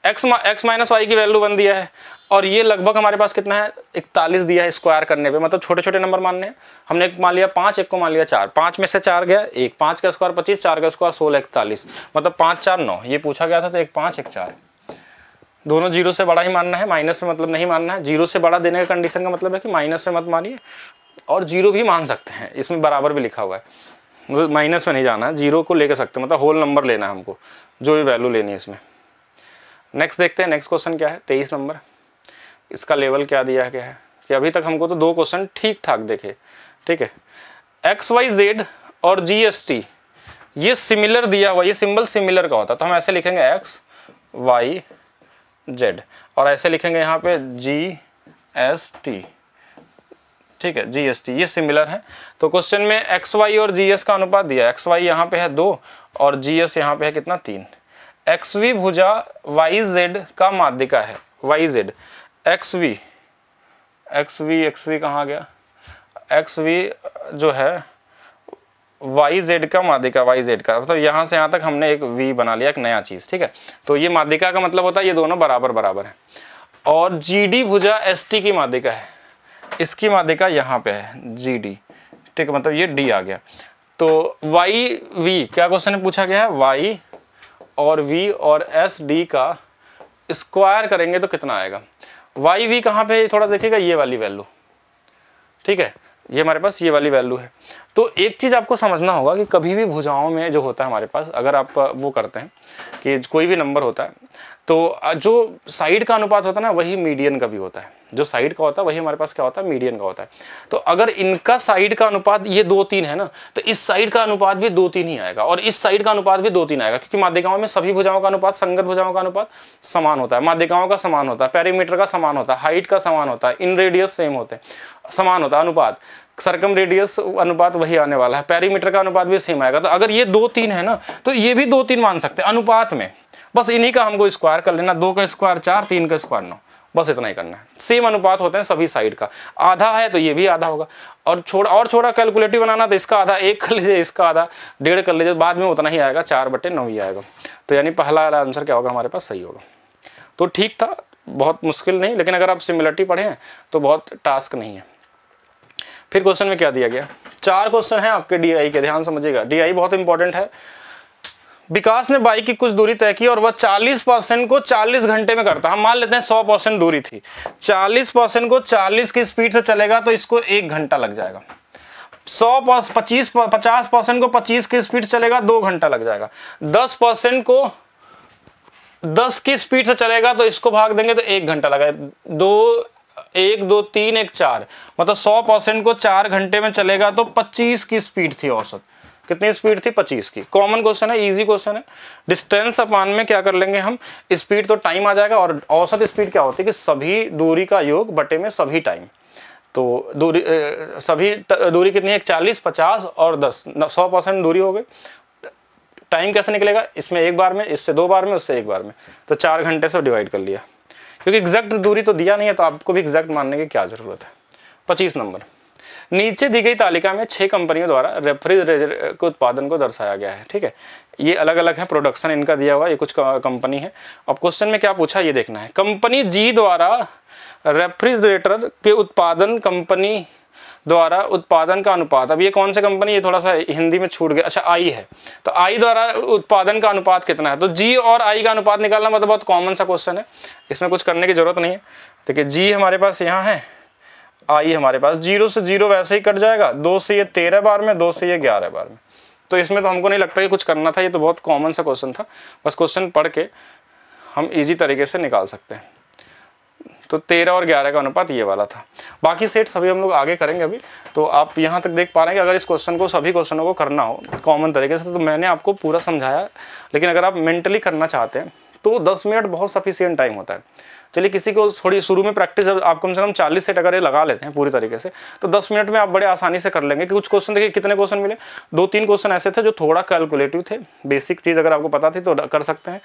एक्स एक्स माइनस वाई की वैल्यू बन दिया है और ये लगभग हमारे पास कितना है इकतालीस दिया है स्क्वायर करने पे मतलब छोटे छोटे नंबर मानने हमने एक मान लिया पाँच एक को मान लिया चार पाँच में से चार गया एक पाँच का स्क्वायर पच्चीस चार का स्क्वायर सोलह इकतालीस मतलब पाँच चार नौ ये पूछा गया था तो एक पाँच एक चार दोनों जीरो से बड़ा ही मानना है माइनस में मतलब नहीं मानना है जीरो से बड़ा देने का कंडीशन का मतलब है कि माइनस में मत मानिए और जीरो भी मान सकते हैं इसमें बराबर भी लिखा हुआ है मतलब माइनस में नहीं जाना है जीरो को लेकर सकते हैं मतलब होल नंबर लेना है हमको जो भी वैल्यू लेनी है इसमें नेक्स्ट देखते हैं नेक्स्ट क्वेश्चन क्या है तेईस नंबर इसका लेवल क्या दिया गया है कि अभी तक हमको तो दो क्वेश्चन ठीक ठाक देखे ठीक है एक्स वाई जेड और जीएसटी ये सिमिलर दिया हुआ ये सिंबल सिमिलर का होता तो हम ऐसे लिखेंगे एक्स वाई जेड और ऐसे लिखेंगे यहाँ पे जी एस टी ठीक है जीएसटी ये सिमिलर है तो क्वेश्चन में एक्स वाई और जी एस का अनुपात दिया एक्स वाई यहाँ पे है दो और जी एस यहाँ पे है कितना तीन एक्स वी भुजा वाई जेड का माध्यिका है Y Z X V X V X V कहाँ गया एक्स वी जो है वाई जेड का माध्यिका वाई जेड का मतलब तो यहाँ से यहाँ तक हमने एक वी बना लिया एक नया चीज़ ठीक है तो ये माध्यिका का मतलब होता है ये दोनों बराबर बराबर है और जी डी भुजा एस टी की माध्यिका है इसकी माध्यिका यहाँ पे है जी डी ठीक है मतलब ये डी आ गया तो वाई वी क्या क्वेश्चन पूछा गया है वाई और वी और एस डी का स्क्वायर करेंगे तो कितना आएगा वाई वी कहाँ पर थोड़ा देखेगा ये वाली वैल्यू ठीक है ये हमारे पास ये वाली वैल्यू है तो एक चीज़ आपको समझना होगा कि कभी भी भुजाओं में जो होता है हमारे पास अगर आप वो करते हैं कि कोई भी नंबर होता है तो जो साइड का अनुपात होता है ना वही मीडियन का भी होता है जो साइड का होता है वही हमारे पास क्या होता है मीडियन का होता है तो अगर इनका साइड का अनुपात ये दो तीन है ना तो इस साइड का अनुपात भी दो तीन ही आएगा और इस साइड का अनुपात भी दो तीन आएगा क्योंकि माध्यिकाओं में सभी भुजाओं का अनुपात संगत भुजाओं का अनुपात समान होता है माध्यिकाओं का समान होता है पैरीमीटर का समान होता है हाइट का समान होता है इन रेडियस सेम होते हैं समान होता है अनुपात सरकम रेडियस अनुपात वही आने वाला है पैरीमीटर का अनुपात भी सेम आएगा तो अगर ये दो तीन है ना तो ये भी दो तीन मान सकते हैं अनुपात में बस इन्हीं का हमको स्क्वायर कर लेना दो का स्क्वायर चार तीन का स्क्वायर नौ बस इतना ही करना है सेम अनुपात होते हैं सभी साइड का आधा है तो ये भी आधा होगा और छोड़ा और छोड़ा कैलकुलेटिव बनाना तो इसका आधा एक कर लीजिए इसका आधा डेढ़ कर लीजिए बाद में उतना ही आएगा चार बटे नौ ही आएगा तो यानी पहला वाला आंसर क्या होगा हमारे पास सही होगा तो ठीक था बहुत मुश्किल नहीं लेकिन अगर आप सिमिलरिटी पढ़ें तो बहुत टास्क नहीं है फिर क्वेश्चन में क्या दिया गया चार क्वेश्चन है आपके डीआई के ध्यान समझिएगा डीआई बहुत इंपॉर्टेंट है विकास ने बाइक की कुछ दूरी तय की और वह 40 परसेंट को 40 घंटे में करता हम मान लेते हैं 100 परसेंट दूरी थी 40 परसेंट को 40 की स्पीड से चलेगा तो इसको एक घंटा लग जाएगा सौ पच्चीस पचास परसेंट को 25 की स्पीड चलेगा दो घंटा लग जाएगा 10 परसेंट को 10 की स्पीड से चलेगा तो इसको भाग देंगे तो एक घंटा लगेगा दो एक दो तीन एक चार मतलब सौ परसेंट को चार घंटे में चलेगा तो पच्चीस की स्पीड थी औसत कितनी स्पीड थी 25 की कॉमन क्वेश्चन है इजी क्वेश्चन है डिस्टेंस अपान में क्या कर लेंगे हम स्पीड तो टाइम आ जाएगा और औसत स्पीड क्या होती है कि सभी दूरी का योग बटे में सभी टाइम तो दूरी सभी दूरी कितनी है चालीस पचास और दस सौ परसेंट दूरी हो गई टाइम कैसे निकलेगा इसमें एक बार में इससे दो बार में उससे एक बार में तो चार घंटे से डिवाइड कर लिया क्योंकि एग्जैक्ट दूरी तो दिया नहीं है तो आपको भी एग्जैक्ट मानने की क्या ज़रूरत है पच्चीस नंबर नीचे दी गई तालिका में छह कंपनियों द्वारा रेफ्रिजरेटर के उत्पादन को दर्शाया गया है ठीक है ये अलग अलग है प्रोडक्शन इनका दिया हुआ ये कुछ कंपनी है अब क्वेश्चन में क्या पूछा ये देखना है कंपनी जी द्वारा रेफ्रिजरेटर के उत्पादन कंपनी द्वारा उत्पादन का अनुपात अब ये कौन सी कंपनी ये थोड़ा सा हिंदी में छूट गया अच्छा आई है तो आई द्वारा उत्पादन का अनुपात कितना है तो जी और आई का अनुपात निकालना मतलब बहुत कॉमन सा क्वेश्चन है इसमें कुछ करने की ज़रूरत नहीं है देखिए जी हमारे पास यहाँ है आई हमारे पास जीरो से जीरो वैसे ही कट जाएगा दो से ये तेरह बार में दो से ये ग्यारह बार में तो इसमें तो हमको नहीं लगता कि कुछ करना था ये तो बहुत कॉमन सा क्वेश्चन था बस क्वेश्चन पढ़ के हम इजी तरीके से निकाल सकते हैं तो तेरह और ग्यारह का अनुपात ये वाला था बाकी सेट सभी हम लोग आगे करेंगे अभी तो आप यहाँ तक देख पा रहे हैं कि अगर इस क्वेश्चन को सभी क्वेश्चनों को करना हो कॉमन तरीके से तो मैंने आपको पूरा समझाया लेकिन अगर आप मेंटली करना चाहते हैं तो दस मिनट बहुत सफिशियंट टाइम होता है चलिए किसी को थोड़ी शुरू में प्रैक्टिस आप कम से कम चालीस सेट अगर ये लगा लेते हैं पूरी तरीके से तो दस मिनट में आप बड़े आसानी से कर लेंगे कि कुछ क्वेश्चन देखिए कितने क्वेश्चन मिले दो तीन क्वेश्चन ऐसे थे जो थोड़ा कैलकुलेटिव थे बेसिक चीज़ अगर आपको पता थी तो कर सकते हैं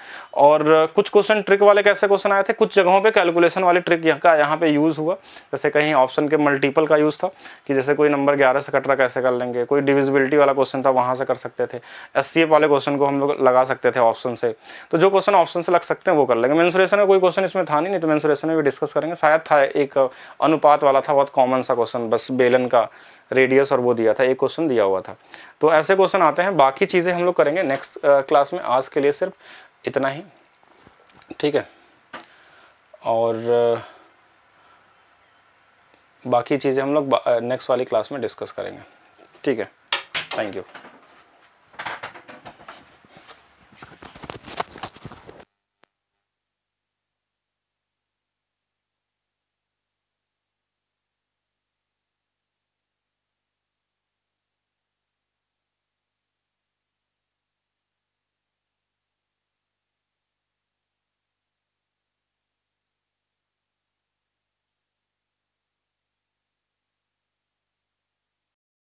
और कुछ क्वेश्चन ट्रिक वाले कैसे क्वेश्चन आए थे कुछ जगहों पर कैलकुलेशन वाले ट्रिक यहाँ का यहाँ पर यूज़ हुआ जैसे कहीं ऑप्शन के मल्टीपल का यूज़ था कि जैसे कोई नंबर ग्यारह से कटरा कैसे कर लेंगे कोई डिविजिबिलिटी वाला क्वेश्चन था वहाँ से कर सकते थे एस वाले क्वेश्चन को हम लोग लगा सकते थे ऑप्शन से तो जो क्वेश्चन ऑप्शन से लग सकते हैं वो कर लेंगे मेन्सुरेशन का कोई क्वेश्चन इसमें था नहीं नहीं तो मैंसुरेशन में भी डिस्कस करेंगे शायद था एक अनुपात वाला था बहुत कॉमन सा क्वेश्चन बस बेलन का रेडियस और वो दिया था एक क्वेश्चन दिया हुआ था तो ऐसे क्वेश्चन आते हैं बाकी चीज़ें हम लोग करेंगे नेक्स्ट क्लास में आज के लिए सिर्फ इतना ही ठीक है और बाकी चीज़ें हम लोग नेक्स्ट वाली क्लास में डिस्कस करेंगे ठीक है थैंक यू